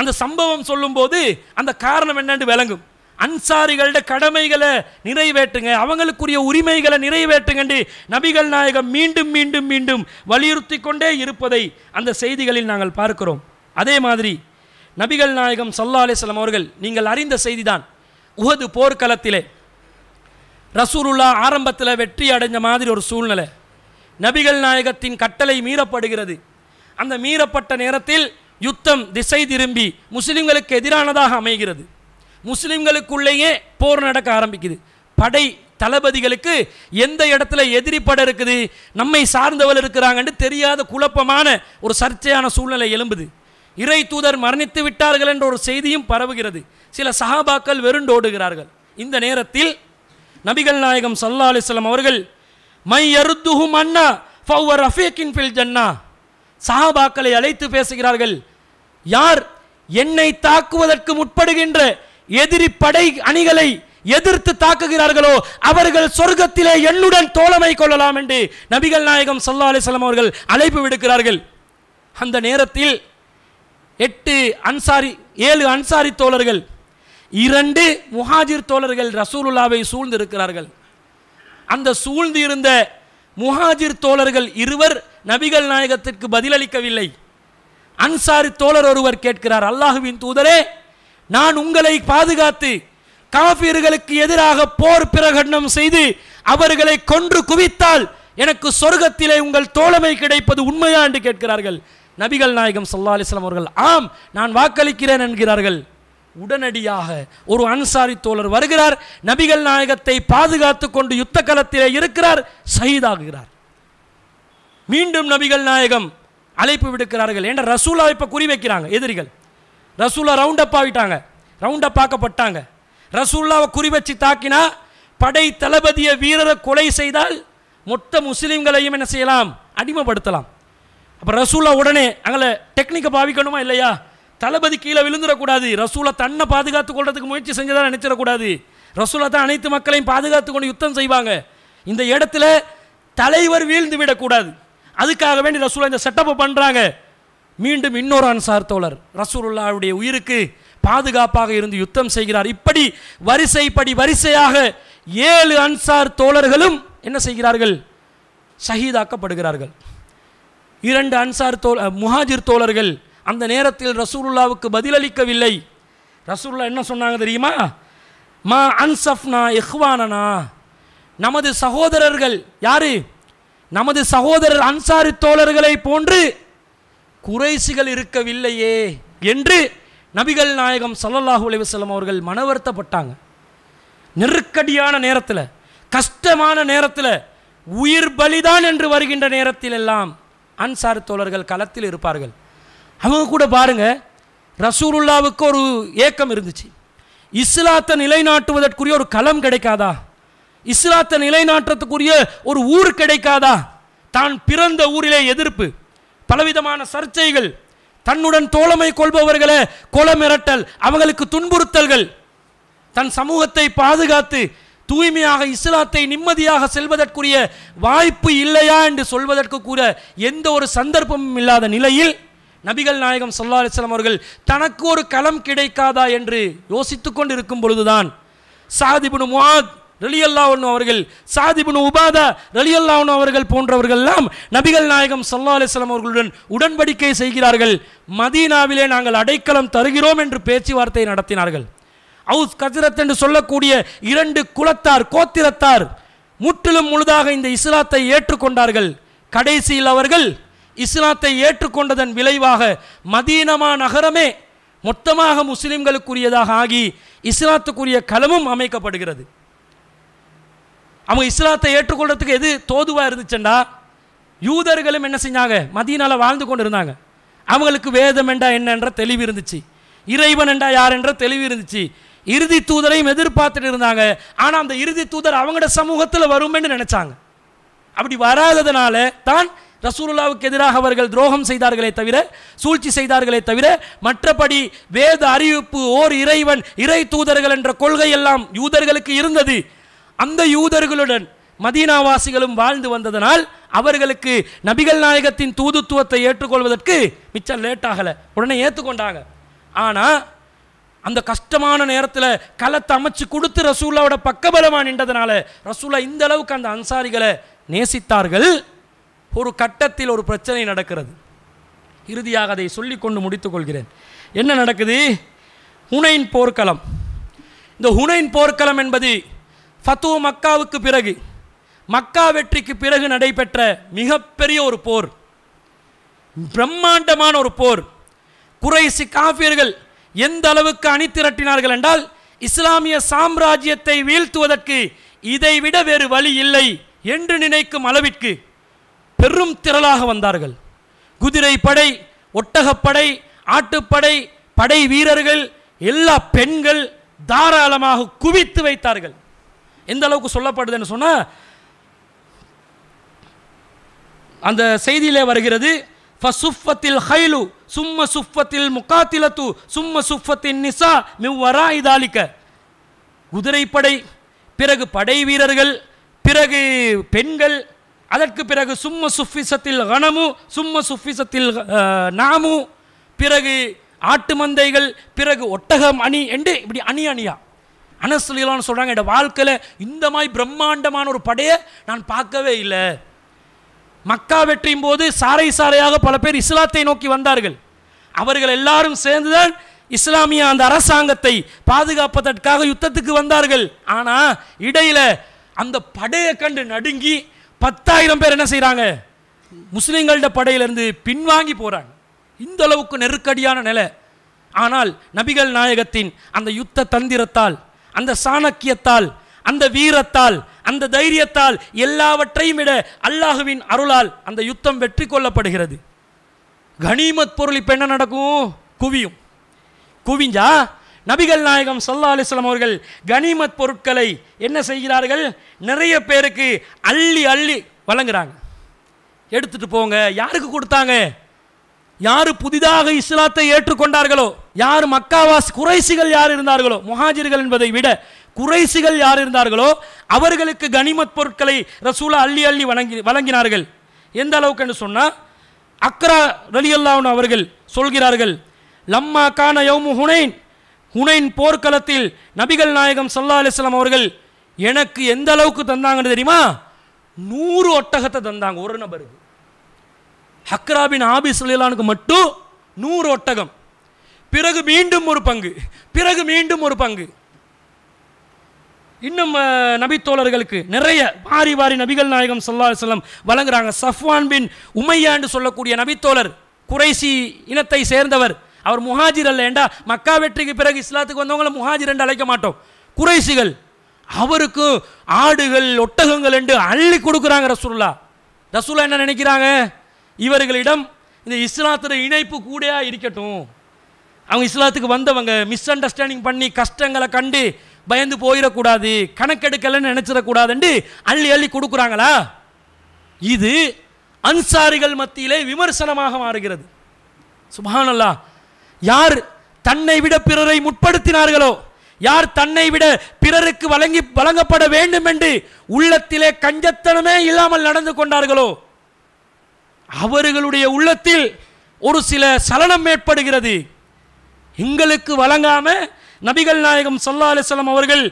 அந்த சம்பவம் சொல்லும்போது அந்த காரணம் என்னென்று விளங்கும் அன்சாரிகளோட கடமைகளை நிறைவேற்றுங்க அவங்களுக்குரிய உரிமைகளை நிறைவேற்றுங்கண்டு நபிகள் நாயகம் மீண்டும் மீண்டும் மீண்டும் வலியுறுத்தி கொண்டே இருப்பதை அந்த செய்திகளில் நாங்கள் பார்க்கிறோம் அதே மாதிரி நபிகள் நாயகம் சல்லா அலிஸ்லாம் அவர்கள் நீங்கள் அறிந்த செய்திதான் உகது போர்க்களத்திலே ரசூலுல்லா ஆரம்பத்தில் வெற்றி அடைஞ்ச மாதிரி ஒரு சூழ்நிலை நபிகள் நாயகத்தின் கட்டளை மீறப்படுகிறது அந்த மீறப்பட்ட நேரத்தில் யுத்தம் திசை திரும்பி முஸ்லிம்களுக்கு எதிரானதாக அமைகிறது முஸ்லீம்களுக்குள்ளேயே போர் நடக்க ஆரம்பிக்குது படை தளபதிகளுக்கு எந்த இடத்துல எதிரி படம் இருக்குது நம்மை சார்ந்தவள் இருக்கிறாங்கன்னு தெரியாத குழப்பமான ஒரு சர்ச்சையான சூழ்நிலை எழும்புது இறை தூதர் மரணித்து விட்டார்கள் என்ற ஒரு செய்தியும் பரவுகிறது சில சஹாபாக்கள் வெருண்டோடுகிறார்கள் இந்த நேரத்தில் நபிகள் நாயகம் சல்லா அலிஸ்லாம் அவர்கள் மை எருத்துஹு மன்னா ஃபவர் அஃபேக்கின் பில் ஜன்னா சஹாபாக்களை அழைத்து பேசுகிறார்கள் யார் என்னை தாக்குவதற்கு முற்படுகின்ற எதிரி படை அணிகளை எதிர்த்து தாக்குகிறார்களோ அவர்கள் சொர்க்கத்திலே என்னுடன் தோழமை கொள்ளலாம் என்று நபிகள் நாயகம் சல்லா அலிசல்லாம் அவர்கள் அழைப்பு விடுக்கிறார்கள் அந்த நேரத்தில் எட்டு அன்சாரி ஏழு அன்சாரி தோழர்கள் இரண்டு முஹாஜிர் தோழர்கள் ரசூலுல்லாவை சூழ்ந்திருக்கிறார்கள் அந்த சூழ்ந்து இருந்த முஹாஜிர் தோழர்கள் இருவர் நபிகள் நாயகத்திற்கு பதிலளிக்கவில்லை அன்சாரி தோழர் ஒருவர் கேட்கிறார் அல்லாஹுவின் தூதரே நான் உங்களை பாதுகாத்து காபீர்களுக்கு எதிராக போர் பிரகடனம் செய்து அவர்களை கொன்று குவித்தால் எனக்கு சொர்க்கத்திலே உங்கள் தோழமை கிடைப்பது உண்மையா என்று கேட்கிறார்கள் நபிகள் நாயகம் சல்லா அலிஸ்லாம் அவர்கள் ஆம் நான் வாக்களிக்கிறேன் என்கிறார்கள் உடனடியாக ஒரு அன்சாரி தோழர் வருகிறார் நபிகள் நாயகத்தை பாதுகாத்து கொண்டு யுத்த களத்திலே இருக்கிறார் சகிதாகுகிறார் மீண்டும் நபிகள் நாயகம் அழைப்பு விடுக்கிறார்கள் என்ற ரசூலா இப்போ குறி வைக்கிறாங்க எதிரிகள் ரசூலா ரவுண்ட் அப் ஆகிட்டாங்க ரவுண்ட் அப் ஆக்கப்பட்டாங்க ரசூல்லாவை குறிவச்சு தாக்கினா படை தளபதியை வீரரை கொலை செய்தால் மொத்த முஸ்லீம்களையும் என்ன செய்யலாம் அடிமைப்படுத்தலாம் அப்போ ரசூலா உடனே அங்கே டெக்னிக்கை பாவிக்கணுமா இல்லையா தளபதி கீழே விழுந்துடக்கூடாது ரசூலா தன்னை பாதுகாத்து கொள்றதுக்கு முயற்சி செஞ்சதாக நினச்சிடக்கூடாது ரசூலா தான் அனைத்து மக்களையும் பாதுகாத்து கொண்டு யுத்தம் செய்வாங்க இந்த இடத்துல தலைவர் வீழ்ந்து விடக்கூடாது அதுக்காக வேண்டி ரசூலா இந்த செட்டப்பை பண்ணுறாங்க மீண்டும் இன்னொரு அன்சார் தோழர் ரசூருல்லாவுடைய உயிருக்கு பாதுகாப்பாக இருந்து யுத்தம் செய்கிறார் இப்படி வரிசைப்படி வரிசையாக ஏழு அன்சார் தோழர்களும் என்ன செய்கிறார்கள் ஷஹீதாக்கப்படுகிறார்கள் இரண்டு அன்சார் தோல் முஹாஜிர் தோழர்கள் அந்த நேரத்தில் ரசூருல்லாவுக்கு பதிலளிக்கவில்லை ரசூல்லா என்ன சொன்னாங்க தெரியுமா மா அன்சஃப்னா எஹ்வானனா நமது சகோதரர்கள் யாரு நமது சகோதரர் அன்சாரி தோழர்களை போன்று குறைசிகள் இருக்கவில்லையே என்று நபிகள் நாயகம் சல்லல்லாஹு அலைவசல்லம் அவர்கள் மனவருத்தப்பட்டாங்க நெருக்கடியான நேரத்தில் கஷ்டமான நேரத்தில் உயிர் பலிதான் என்று வருகின்ற நேரத்தில் எல்லாம் அன்சார் தோழர்கள் களத்தில் இருப்பார்கள் அவங்க கூட பாருங்கள் ரசூருல்லாவுக்கு ஒரு ஏக்கம் இருந்துச்சு இஸ்லாத்தை நிலைநாட்டுவதற்குரிய ஒரு களம் கிடைக்காதா இஸ்லாத்தை நிலைநாட்டுறதுக்குரிய ஒரு ஊர் கிடைக்காதா தான் பிறந்த ஊரிலே எதிர்ப்பு பலவிதமான சர்ச்சைகள் தன்னுடன் தோழமை கொள்பவர்களை கொல மிரட்டல் அவங்களுக்கு துன்புறுத்தல்கள் தன் சமூகத்தை பாதுகாத்து தூய்மையாக இஸ்லாத்தை நிம்மதியாக செல்வதற்குரிய வாய்ப்பு இல்லையா என்று சொல்வதற்கு கூட எந்த ஒரு சந்தர்ப்பமும் இல்லாத நிலையில் நபிகள் நாயகம் சொல்லா அலிஸ்லாம் அவர்கள் தனக்கு ஒரு களம் கிடைக்காதா என்று யோசித்து கொண்டு இருக்கும் பொழுதுதான் சாதிபுனு ரலியல்லாவுன் அவர்கள் சாதிபின் உபாதா ரலியல்லாவுன் அவர்கள் போன்றவர்கள் எல்லாம் நபிகள் நாயகம் சல்லா அலிஸ்லாம் அவர்களுடன் உடன்படிக்கை செய்கிறார்கள் மதீனாவிலே நாங்கள் அடைக்கலம் தருகிறோம் என்று பேச்சுவார்த்தை நடத்தினார்கள் அவுஸ் கஜரத் என்று சொல்லக்கூடிய இரண்டு குலத்தார் கோத்திரத்தார் முற்றிலும் முழுதாக இந்த இஸ்லாத்தை ஏற்றுக்கொண்டார்கள் கடைசியில் அவர்கள் இஸ்லாத்தை ஏற்றுக்கொண்டதன் விளைவாக மதீனமா நகரமே மொத்தமாக முஸ்லிம்களுக்குரியதாக ஆகி இஸ்லாத்துக்குரிய களமும் அமைக்கப்படுகிறது அவங்க இஸ்லாத்தை ஏற்றுக்கொள்றதுக்கு எது தோதுவாக இருந்துச்சுன்னா யூதர்களும் என்ன செஞ்சாங்க மதியனால் வாழ்ந்து கொண்டு இருந்தாங்க அவங்களுக்கு வேதம் என்றா என்னன்ற தெளிவு இருந்துச்சு இறைவன் என்றா யார் என்ற தெளிவு இருந்துச்சு இறுதி தூதரையும் எதிர்பார்த்துட்டு இருந்தாங்க ஆனால் அந்த இறுதி தூதர் அவங்களோட சமூகத்தில் வரும்னு நினச்சாங்க அப்படி வராததுனால தான் ரசூலுல்லாவுக்கு எதிராக அவர்கள் துரோகம் செய்தார்களே தவிர சூழ்ச்சி செய்தார்களே தவிர மற்றபடி வேத அறிவிப்பு ஓர் இறைவன் இறை தூதர்கள் என்ற கொள்கை எல்லாம் யூதர்களுக்கு இருந்தது அந்த யூதர்களுடன் மதீனாவாசிகளும் வாழ்ந்து வந்ததனால் அவர்களுக்கு நபிகள் நாயகத்தின் தூதுத்துவத்தை ஏற்றுக்கொள்வதற்கு மிச்சம் லேட் ஆகலை உடனே ஏற்றுக்கொண்டாங்க ஆனால் அந்த கஷ்டமான நேரத்தில் களத்தை அமைச்சு கொடுத்து ரசூல்லாவோட பக்கபலமாக நின்றதுனால ரசூலா இந்த அளவுக்கு அந்த அன்சாரிகளை நேசித்தார்கள் ஒரு கட்டத்தில் ஒரு பிரச்சனை நடக்கிறது இறுதியாக அதை சொல்லி கொண்டு கொள்கிறேன் என்ன நடக்குது ஹுனைன் போர்க்களம் இந்த ஹுனைன் போர்க்களம் என்பது ஃபத்து மக்காவுக்கு பிறகு மக்கா வெற்றிக்கு பிறகு நடைபெற்ற மிகப்பெரிய ஒரு போர் பிரம்மாண்டமான ஒரு போர் குறைசி காஃபியர்கள் எந்த அளவுக்கு அணி திரட்டினார்கள் என்றால் இஸ்லாமிய சாம்ராஜ்யத்தை வீழ்த்துவதற்கு இதைவிட வேறு வழி இல்லை என்று நினைக்கும் அளவிற்கு பெரும் திரளாக வந்தார்கள் குதிரை படை ஒட்டகப்படை ஆட்டுப்படை படை வீரர்கள் எல்லா பெண்கள் தாராளமாக குவித்து வைத்தார்கள் எந்த அளவுக்கு சொல்லப்படுதுன்னு சொன்னால் அந்த செய்தியிலே வருகிறது ஃபசுஃபத்தில் ஹைலு சும்ம சுஃபத்தில் முக்காத்திலத்து சும்ம சுஃபத்தின் நிசா மிவ்வரா இதாலிக்க குதிரைப்படை பிறகு படை வீரர்கள் பிறகு பெண்கள் அதற்கு பிறகு சும்ம சுஃபிசத்தில் கணமு சும்ம சுஃபிசத்தில் நாமு பிறகு ஆட்டு மந்தைகள் பிறகு ஒட்டகம் அணி என்று இப்படி அணி அணியா அனசுலாம் சொல்கிறாங்க என்னோடய வாழ்க்கையில் இந்த மாதிரி பிரம்மாண்டமான ஒரு படையை நான் பார்க்கவே இல்லை மக்கா வெற்றியும் போது சாரை சாலையாக பல பேர் இஸ்லாத்தை நோக்கி வந்தார்கள் அவர்கள் எல்லாரும் சேர்ந்துதான் இஸ்லாமிய அந்த அரசாங்கத்தை பாதுகாப்பதற்காக யுத்தத்துக்கு வந்தார்கள் ஆனால் இடையில் அந்த படையை கண்டு நடுங்கி பத்தாயிரம் பேர் என்ன செய்கிறாங்க முஸ்லீம்கள்ட படையிலிருந்து பின்வாங்கி போகிறாங்க இந்த அளவுக்கு நெருக்கடியான நிலை ஆனால் நபிகள் நாயகத்தின் அந்த யுத்த தந்திரத்தால் அந்த சாணக்கியத்தால் அந்த வீரத்தால் அந்த தைரியத்தால் எல்லாவற்றையும் விட அல்லாஹுவின் அருளால் அந்த யுத்தம் வெற்றி கொள்ளப்படுகிறது கனிமத் பொருள் இப்போ என்ன நடக்கும் குவியும் குவிஞ்சா நபிகள் நாயகம் சல்லா அலிஸ்லாம் அவர்கள் கனிமத் பொருட்களை என்ன செய்கிறார்கள் நிறைய பேருக்கு அள்ளி அள்ளி வழங்குறாங்க எடுத்துட்டு போங்க யாருக்கு கொடுத்தாங்க யார் புதிதாக இஸ்லாத்தை ஏற்றுக்கொண்டார்களோ யார் மக்காவாஸ் குறைசிகள் யார் இருந்தார்களோ முஹாஜிர்கள் என்பதை விட குறைசிகள் யார் இருந்தார்களோ அவர்களுக்கு கனிமத் பொருட்களை ரசூலா அள்ளி அள்ளி வழங்கி வழங்கினார்கள் எந்த அளவுக்கு என்று சொன்னால் அக்ரா ரலியல்லாவுன் அவர்கள் சொல்கிறார்கள் லம்மா கான யௌமு ஹுனைன் ஹுனைன் போர்க்களத்தில் நபிகள் நாயகம் சல்லா அலிஸ்லாம் அவர்கள் எனக்கு எந்த அளவுக்கு தந்தாங்கன்னு தெரியுமா நூறு ஒட்டகத்தை தந்தாங்க ஒரு நபருக்கு ஹக்ராபின் ஆபிஸ் அலிலானுக்கு மட்டும் நூறு ஒட்டகம் பிறகு மீண்டும் ஒரு பங்கு பிறகு மீண்டும் ஒரு பங்கு இன்னும் நபித்தோழர்களுக்கு நிறைய வாரி வாரி நபிகள் நாயகம் சொல்லா செல்லம் வழங்குறாங்க சஃப்வான் பின் உமையாண்டு சொல்லக்கூடிய நபித்தோழர் குறைசி இனத்தை சேர்ந்தவர் அவர் முஹாஜிர் அல்ல ஏண்டா மக்கா வெற்றிக்கு பிறகு இஸ்லாத்துக்கு வந்தவங்களை முஹாஜிர் என்று அழைக்க மாட்டோம் குறைசிகள் அவருக்கு ஆடுகள் ஒட்டகங்கள் என்று அள்ளி கொடுக்குறாங்க ரசூல்லா ரசூல்லா என்ன நினைக்கிறாங்க இவர்களிடம் இந்த இஸ்லாத்துடைய இணைப்பு கூடையாக இருக்கட்டும் அவங்க இஸ்லாத்துக்கு வந்தவங்க மிஸ் அண்டர்ஸ்டாண்டிங் பண்ணி கஷ்டங்களை கண்டு பயந்து போயிடக்கூடாது கணக்கெடுக்கலைன்னு நினச்சிடக்கூடாதுண்டு அள்ளி அள்ளி கொடுக்குறாங்களா இது அன்சாரிகள் மத்தியிலே விமர்சனமாக மாறுகிறது சுபானல்லா யார் தன்னை விட பிறரை முற்படுத்தினார்களோ யார் தன்னை விட பிறருக்கு வழங்கி வழங்கப்பட வேண்டும் என்று உள்ளத்திலே கஞ்சத்தனமே இல்லாமல் நடந்து கொண்டார்களோ அவர்களுடைய உள்ளத்தில் ஒரு சில சலனம் ஏற்படுகிறது எங்களுக்கு வழங்காம நபிகள் நாயகம் சொல்லா அலிஸ்லாம் அவர்கள்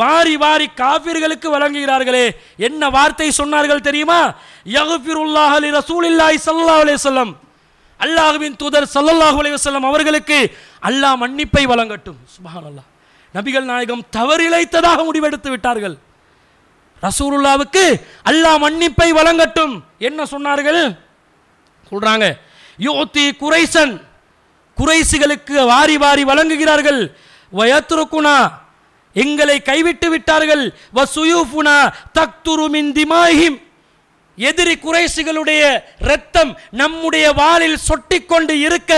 வாரி வாரி காபிர்களுக்கு வழங்குகிறார்களே என்ன வார்த்தை சொன்னார்கள் தெரியுமா யகுபிருல்லாஹ் அலி ரசூலில்லாஹி சல்லா அலிஸ்லாம் அல்லாஹுவின் தூதர் சல்லல்லாஹு அலைவசல்லம் அவர்களுக்கு அல்லாஹ் மன்னிப்பை வழங்கட்டும் சுபான் அல்லா நபிகள் நாயகம் தவறிழைத்ததாக முடிவெடுத்து விட்டார்கள் ரசூருல்லாவுக்கு அல்லாஹ் மன்னிப்பை வழங்கட்டும் என்ன சொன்னார்கள் சொல்றாங்க யோத்தி குரைசன் குறைசிகளுக்கு வாரி வாரி வழங்குகிறார்கள் வயத்ருக்குனா எங்களை கைவிட்டு விட்டார்கள் வசுயூஃபுனா தக்துருமின் திமாஹிம் எதிரி குறைசிகளுடைய இரத்தம் நம்முடைய வாளில் சொட்டிக்கொண்டு இருக்க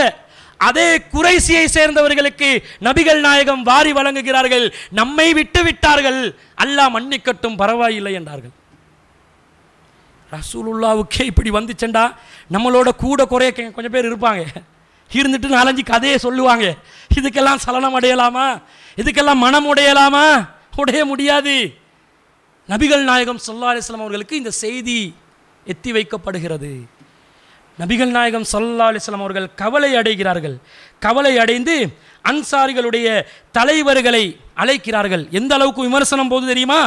அதே குறைசியை சேர்ந்தவர்களுக்கு நபிகள் நாயகம் வாரி வழங்குகிறார்கள் நம்மை விட்டு விட்டார்கள் அல்லாஹ் மன்னிக்கட்டும் பரவாயில்லை என்றார்கள் ரசூலுல்லாவுக்கே இப்படி சென்றா நம்மளோட கூட குறைய கொஞ்சம் பேர் இருப்பாங்க இருந்துட்டு நாலஞ்சு கதையை சொல்லுவாங்க இதுக்கெல்லாம் சலனம் அடையலாமா இதுக்கெல்லாம் மனம் உடையலாமா உடைய முடியாது நபிகள் நாயகம் சொல்லா அலிஸ்லாம் அவர்களுக்கு இந்த செய்தி எத்தி வைக்கப்படுகிறது நபிகள் நாயகம் சொல்லா அலிஸ்லாம் அவர்கள் கவலை அடைகிறார்கள் கவலை அடைந்து அன்சாரிகளுடைய தலைவர்களை அழைக்கிறார்கள் எந்த அளவுக்கு விமர்சனம் போது தெரியுமா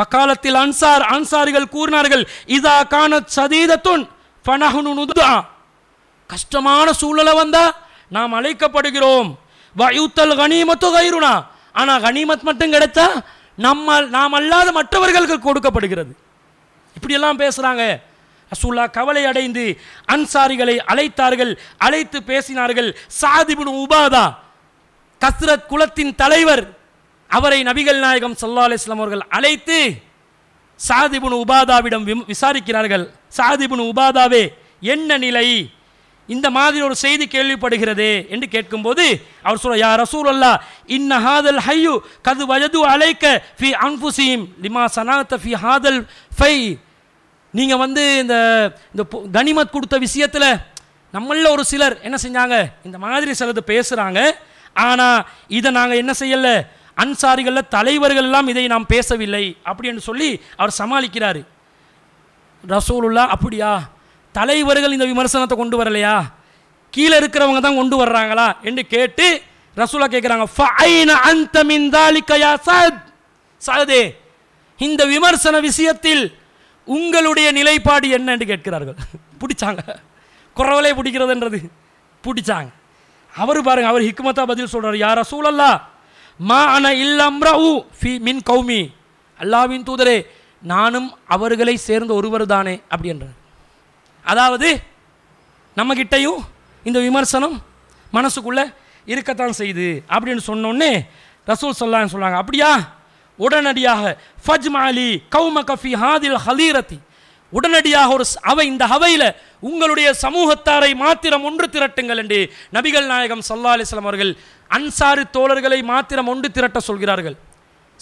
பக்காலத்தில் அன்சார் அன்சாரிகள் கூறினார்கள் இதா காண சதீதத்துன் பனகுனு கஷ்டமான சூழலை வந்தால் நாம் அழைக்கப்படுகிறோம் வயுத்தல் கனிமத்து கயிறுனா ஆனால் கனிமத் மட்டும் கிடைத்தா நம்ம நாம் அல்லாத மற்றவர்களுக்கு கொடுக்கப்படுகிறது இப்படியெல்லாம் பேசுகிறாங்க அசுல்லா கவலை அடைந்து அன்சாரிகளை அழைத்தார்கள் அழைத்து பேசினார்கள் சாதிபின் உபாதா கஸ்ரத் குலத்தின் தலைவர் அவரை நபிகள் நாயகம் சல்லா அலிஸ்லாம் அவர்கள் அழைத்து சாதிபுன் உபாதாவிடம் விசாரிக்கிறார்கள் சாதிபுன் உபாதாவே என்ன நிலை இந்த மாதிரி ஒரு செய்தி கேள்விப்படுகிறது என்று கேட்கும்போது அவர் சொல்ல யா ரசூல் அல்லா இன்ன ஹாதல் ஹையு கது வயது அழைக்க ஃபி அன்புசீம் லிமா சனாத்த ஃபி ஹாதல் ஃபை நீங்கள் வந்து இந்த இந்த கனிமத் கொடுத்த விஷயத்தில் நம்மளில் ஒரு சிலர் என்ன செஞ்சாங்க இந்த மாதிரி சிலது பேசுகிறாங்க ஆனால் இதை நாங்கள் என்ன செய்யலை அன்சாரிகளில் தலைவர்கள் எல்லாம் இதை நாம் பேசவில்லை அப்படின்னு சொல்லி அவர் சமாளிக்கிறார் ரசூலுல்லா அப்படியா தலைவர்கள் இந்த விமர்சனத்தை கொண்டு வரலையா கீழே இருக்கிறவங்க தான் கொண்டு வர்றாங்களா என்று கேட்டு ரசூலா கேட்குறாங்க சாதே இந்த விமர்சன விஷயத்தில் உங்களுடைய நிலைப்பாடு என்ன என்று கேட்கிறார்கள் பிடிச்சாங்க குறவலே பிடிக்கிறதுன்றது பிடிச்சாங்க அவர் பாருங்க அவர் ஹிக்மத்தா பதில் சொல்கிறார் யார் ரசூலல்லா மா அன இல்லம்ரவு மின் கௌமி அல்லாவின் தூதரே நானும் அவர்களை சேர்ந்த ஒருவர் தானே அப்படின்றார் அதாவது நம்மக்கிட்டையும் இந்த விமர்சனம் மனசுக்குள்ளே இருக்கத்தான் செய்யுது அப்படின்னு சொன்னோடனே ரசூல் சொல்லான்னு சொல்கிறாங்க அப்படியா உடனடியாக ஃபஜ் மாலி கௌம கஃபி ஹாதில் ஹலீரத்தி உடனடியாக ஒரு அவை இந்த அவையில் உங்களுடைய சமூகத்தாரை மாத்திரம் ஒன்று திரட்டுங்கள் என்று நபிகள் நாயகம் சல்லா அலிஸ்லாம் அவர்கள் அன்சாரி தோழர்களை மாத்திரம் ஒன்று திரட்ட சொல்கிறார்கள்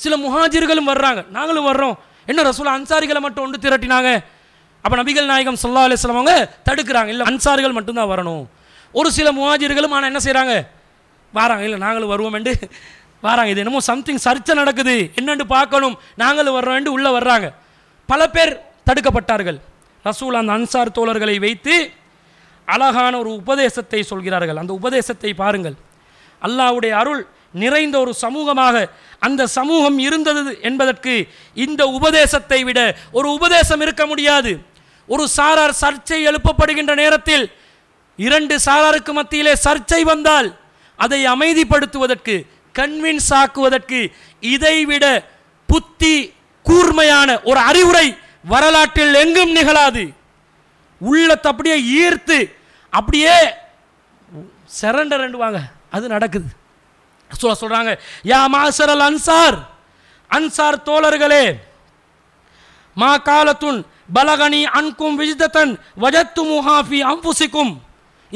சில முஹாஜிர்களும் வர்றாங்க நாங்களும் வர்றோம் என்ன ரசூல் அன்சாரிகளை மட்டும் ஒன்று திரட்டினாங்க அப்போ நபிகள் நாயகம் சொல்லா அலிஸ்லாம் அவங்க தடுக்கிறாங்க இல்லை அன்சார்கள் மட்டும்தான் வரணும் ஒரு சில முவாஜிர்களும் ஆனால் என்ன செய்கிறாங்க வாராங்க இல்லை நாங்களும் வருவோம் என்று வாராங்க இது என்னமோ சம்திங் சர்ச்சை நடக்குது என்னென்று பார்க்கணும் நாங்களும் வர்றோம் என்று உள்ளே வர்றாங்க பல பேர் தடுக்கப்பட்டார்கள் ரசூல் அந்த அன்சார் தோழர்களை வைத்து அழகான ஒரு உபதேசத்தை சொல்கிறார்கள் அந்த உபதேசத்தை பாருங்கள் அல்லாவுடைய அருள் நிறைந்த ஒரு சமூகமாக அந்த சமூகம் இருந்தது என்பதற்கு இந்த உபதேசத்தை விட ஒரு உபதேசம் இருக்க முடியாது ஒரு சாரார் சர்ச்சை எழுப்பப்படுகின்ற நேரத்தில் இரண்டு சாராருக்கு மத்தியிலே சர்ச்சை வந்தால் அதை அமைதிப்படுத்துவதற்கு கன்வின்ஸ் ஆக்குவதற்கு இதைவிட புத்தி கூர்மையான ஒரு அறிவுரை வரலாற்றில் எங்கும் நிகழாது உள்ளத்தை அப்படியே ஈர்த்து அப்படியே சரண்டர் வாங்க அது நடக்குது சொல்றாங்க யா மாசரல் அன்சார் அன்சார் தோழர்களே மா காலத்துன் பலகனி அன்கும் விஜிதத்தன் வஜத்து முஹாஃபி அம்புசிக்கும்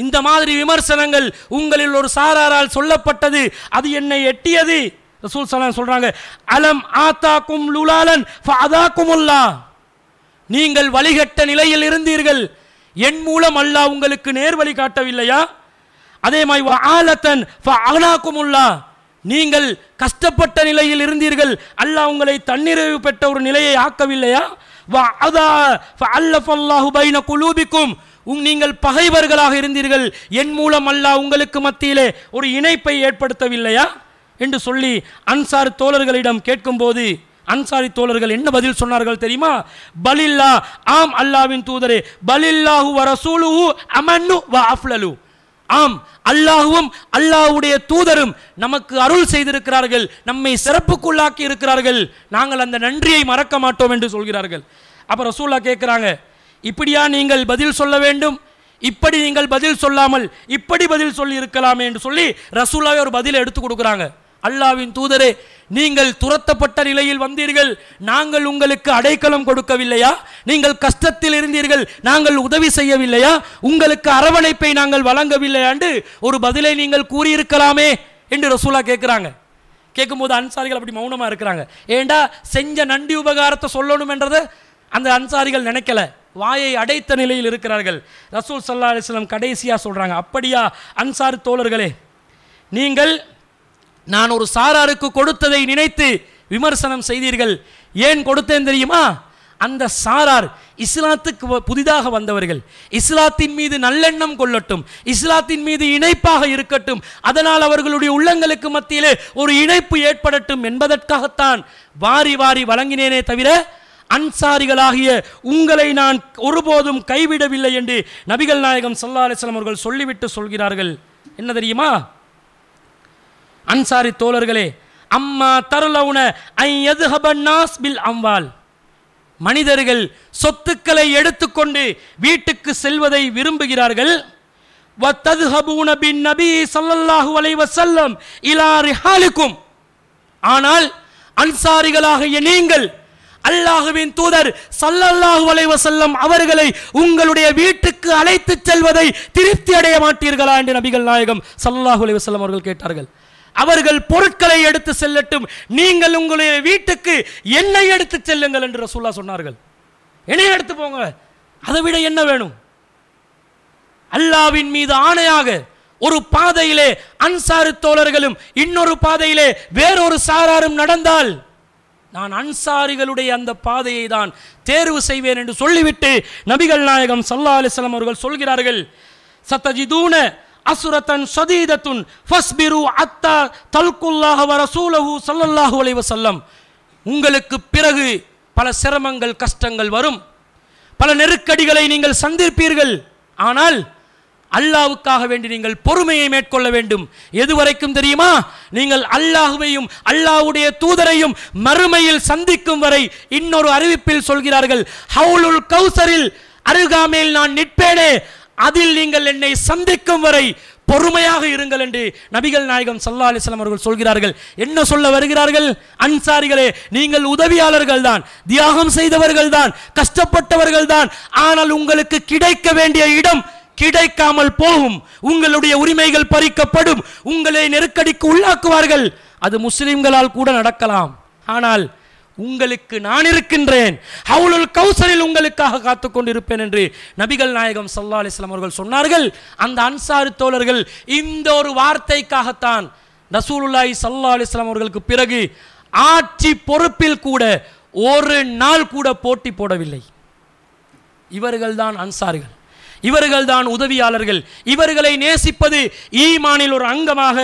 இந்த மாதிரி விமர்சனங்கள் உங்களில் ஒரு சாராரால் சொல்லப்பட்டது அது என்னை எட்டியது ரசூல் சலாம் சொல்கிறாங்க அலம் ஆத்தாக்கும் லுலாலன் ஃபதாக்குமுல்லா நீங்கள் வழிகட்ட நிலையில் இருந்தீர்கள் என் மூலம் அல்லாஹ் உங்களுக்கு நேர் வழி காட்டவில்லையா அதே மாதிரி ஆலத்தன் ஃபஅனாக்குமுல்லா நீங்கள் கஷ்டப்பட்ட நிலையில் இருந்தீர்கள் அல்லாஹ் உங்களை தன்னிறைவு பெற்ற ஒரு நிலையை ஆக்கவில்லையா நீங்கள் பகைவர்களாக இருந்தீர்கள் என் மூலம் அல்லாஹ் உங்களுக்கு மத்தியிலே ஒரு இணைப்பை ஏற்படுத்தவில்லையா என்று சொல்லி அன்சார் தோழர்களிடம் கேட்கும்போது அன்சாரி தோழர்கள் என்ன பதில் சொன்னார்கள் தெரியுமா பலில்லா ஆம் அல்லாவின் தூதரே பலில்லாஹு வரசூலு அமன்னு வ அஃப்லலு ஆம் அல்லாஹுவும் அல்லாஹுடைய தூதரும் நமக்கு அருள் செய்திருக்கிறார்கள் நம்மை சிறப்புக்குள்ளாக்கி இருக்கிறார்கள் நாங்கள் அந்த நன்றியை மறக்க மாட்டோம் என்று சொல்கிறார்கள் அப்போ ரசூல்லா கேட்குறாங்க இப்படியா நீங்கள் பதில் சொல்ல வேண்டும் இப்படி நீங்கள் பதில் சொல்லாமல் இப்படி பதில் சொல்லி இருக்கலாமே என்று சொல்லி ரசூல்லாவே ஒரு பதிலை எடுத்து கொடுக்குறாங்க அல்லாவின் தூதரே நீங்கள் துரத்தப்பட்ட நிலையில் வந்தீர்கள் நாங்கள் உங்களுக்கு அடைக்கலம் கொடுக்கவில்லையா நீங்கள் கஷ்டத்தில் இருந்தீர்கள் நாங்கள் உதவி செய்யவில்லையா உங்களுக்கு அரவணைப்பை நாங்கள் வழங்கவில்லையாண்டு ஒரு பதிலை நீங்கள் கூறியிருக்கலாமே என்று ரசூலா கேட்குறாங்க கேட்கும்போது அன்சாரிகள் அப்படி மௌனமாக இருக்கிறாங்க ஏண்டா செஞ்ச நன்றி உபகாரத்தை சொல்லணுமென்றதை அந்த அன்சாரிகள் நினைக்கல வாயை அடைத்த நிலையில் இருக்கிறார்கள் ரசூல் சல்லா அலிஸ்லாம் கடைசியாக சொல்கிறாங்க அப்படியா அன்சார் தோழர்களே நீங்கள் நான் ஒரு சாராருக்கு கொடுத்ததை நினைத்து விமர்சனம் செய்தீர்கள் ஏன் கொடுத்தேன் தெரியுமா அந்த சாரார் இஸ்லாத்துக்கு புதிதாக வந்தவர்கள் இஸ்லாத்தின் மீது நல்லெண்ணம் கொள்ளட்டும் இஸ்லாத்தின் மீது இணைப்பாக இருக்கட்டும் அதனால் அவர்களுடைய உள்ளங்களுக்கு மத்தியிலே ஒரு இணைப்பு ஏற்படட்டும் என்பதற்காகத்தான் வாரி வாரி வழங்கினேனே தவிர அன்சாரிகளாகிய உங்களை நான் ஒருபோதும் கைவிடவில்லை என்று நபிகள் நாயகம் சல்லாஹ் அலிஸ்லாம் அவர்கள் சொல்லிவிட்டு சொல்கிறார்கள் என்ன தெரியுமா அன்சாரி தோழர்களே அம்மா தருளவுன நாஸ் பில் அம்வால் மனிதர்கள் சொத்துக்களை எடுத்துக்கொண்டு வீட்டுக்கு செல்வதை விரும்புகிறார்கள் வத்ததுஹபூன பின் நபி சல்லல்லாஹு அலைவ செல்லம் இலா ரிஹாலிக்கும் ஆனால் அன்சாரிகளாக நீங்கள் அல்லாஹுவின் தூதர் சல்லல்லாஹு அலைவ செல்லம் அவர்களை உங்களுடைய வீட்டுக்கு அழைத்துச் செல்வதை திருப்தி அடைய மாட்டீர்களா என்று நபிகள் நாயகம் சல்லாஹு அலைவ செல்லம் அவர்கள் கேட்டார்கள் அவர்கள் பொருட்களை எடுத்து செல்லட்டும் நீங்கள் உங்களுடைய வீட்டுக்கு என்னை எடுத்து செல்லுங்கள் என்று ரசூல்லா சொன்னார்கள் என்னை எடுத்து போங்க அதை விட என்ன வேணும் அல்லாவின் மீது ஆணையாக ஒரு பாதையிலே அன்சாரு தோழர்களும் இன்னொரு பாதையிலே வேறொரு சாராரும் நடந்தால் நான் அன்சாரிகளுடைய அந்த பாதையை தான் தேர்வு செய்வேன் என்று சொல்லிவிட்டு நபிகள் நாயகம் சல்லா அலிஸ்லாம் அவர்கள் சொல்கிறார்கள் சத்தஜிதூன அசுரத்தன் சதீதத்துன் ஃபஸ்பிரு அத்தா வர சூலகு சல்லல்லாஹு அலைஹி செல்லம் உங்களுக்கு பிறகு பல சிரமங்கள் கஷ்டங்கள் வரும் பல நெருக்கடிகளை நீங்கள் சந்திப்பீர்கள் ஆனால் அல்லாவுக்காக வேண்டி நீங்கள் பொறுமையை மேற்கொள்ள வேண்டும் எதுவரைக்கும் தெரியுமா நீங்கள் அல்லாஹுவையும் அல்லாஹுடைய தூதரையும் மறுமையில் சந்திக்கும் வரை இன்னொரு அறிவிப்பில் சொல்கிறார்கள் ஹவுலுல் கௌசரில் அருகாமையில் நான் நிற்பேனே அதில் நீங்கள் என்னை சந்திக்கும் வரை பொறுமையாக இருங்கள் என்று நபிகள் நாயகம் சல்லா அலிஸ்லாம் அவர்கள் சொல்கிறார்கள் என்ன சொல்ல வருகிறார்கள் அன்சாரிகளே நீங்கள் உதவியாளர்கள் தான் தியாகம் செய்தவர்கள் தான் கஷ்டப்பட்டவர்கள் தான் ஆனால் உங்களுக்கு கிடைக்க வேண்டிய இடம் கிடைக்காமல் போகும் உங்களுடைய உரிமைகள் பறிக்கப்படும் உங்களை நெருக்கடிக்கு உள்ளாக்குவார்கள் அது முஸ்லிம்களால் கூட நடக்கலாம் ஆனால் உங்களுக்கு நான் இருக்கின்றேன் அவளுள் கௌசரில் உங்களுக்காக காத்து கொண்டிருப்பேன் என்று நபிகள் நாயகம் சல்லா அலிஸ்லாம் அவர்கள் சொன்னார்கள் அந்த அன்சாரு தோழர்கள் இந்த ஒரு வார்த்தைக்காகத்தான் ரசூலுல்லாய் சல்லா அலிஸ்லாம் அவர்களுக்கு பிறகு ஆட்சி பொறுப்பில் கூட ஒரு நாள் கூட போட்டி போடவில்லை இவர்கள்தான் அன்சார்கள் இவர்கள்தான் உதவியாளர்கள் இவர்களை நேசிப்பது ஈமானில் ஒரு அங்கமாக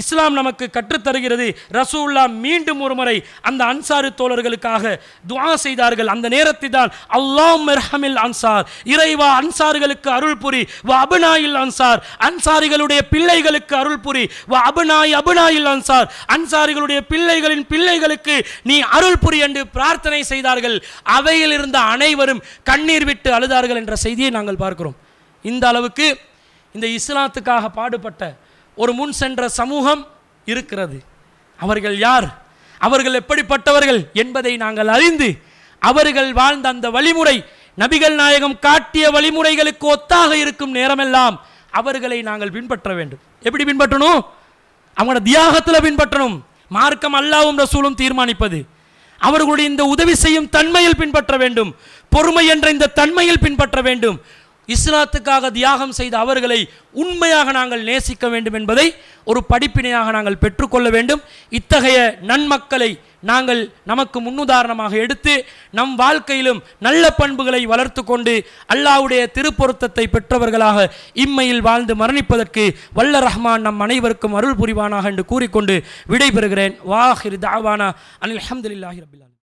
இஸ்லாம் நமக்கு கற்றுத்தருகிறது ரசூல்லா மீண்டும் ஒரு முறை அந்த அன்சாரு தோழர்களுக்காக துவா செய்தார்கள் அந்த நேரத்தில் தான் அல்லா மெர்ஹமில் அன்சார் இறைவா அன்சார்களுக்கு அருள் புரி வ அபுநாயில் அன்சார் அன்சாரிகளுடைய பிள்ளைகளுக்கு அருள் புரி வ அபுநாய் அபுநாயில் அன்சார் அன்சாரிகளுடைய பிள்ளைகளின் பிள்ளைகளுக்கு நீ அருள் புரி என்று பிரார்த்தனை செய்தார்கள் அவையில் இருந்த அனைவரும் கண்ணீர் விட்டு அழுதார்கள் என்ற செய்தியை நாங்கள் பார்க்கிறோம் இந்த அளவுக்கு இந்த இஸ்லாத்துக்காக பாடுபட்ட ஒரு முன் சென்ற சமூகம் இருக்கிறது அவர்கள் யார் அவர்கள் எப்படிப்பட்டவர்கள் என்பதை நாங்கள் அறிந்து அவர்கள் வாழ்ந்த அந்த வழிமுறை நபிகள் நாயகம் காட்டிய வழிமுறைகளுக்கு ஒத்தாக இருக்கும் நேரமெல்லாம் அவர்களை நாங்கள் பின்பற்ற வேண்டும் எப்படி பின்பற்றணும் அவங்களோட தியாகத்தில் பின்பற்றணும் மார்க்கம் அல்லாவும் ரசூலும் தீர்மானிப்பது அவர்களுடைய இந்த உதவி செய்யும் தன்மையில் பின்பற்ற வேண்டும் பொறுமை என்ற இந்த தன்மையில் பின்பற்ற வேண்டும் இஸ்லாத்துக்காக தியாகம் செய்த அவர்களை உண்மையாக நாங்கள் நேசிக்க வேண்டும் என்பதை ஒரு படிப்பினையாக நாங்கள் பெற்றுக்கொள்ள வேண்டும் இத்தகைய நன்மக்களை நாங்கள் நமக்கு முன்னுதாரணமாக எடுத்து நம் வாழ்க்கையிலும் நல்ல பண்புகளை வளர்த்து கொண்டு அல்லாவுடைய திருப்பொருத்தத்தை பெற்றவர்களாக இம்மையில் வாழ்ந்து மரணிப்பதற்கு வல்ல ரஹ்மான் நம் அனைவருக்கும் அருள் புரிவானாக என்று கூறிக்கொண்டு விடைபெறுகிறேன் வாஹிர் தாவானா அனில் அஹமதுல்லாஹி ரபில்லா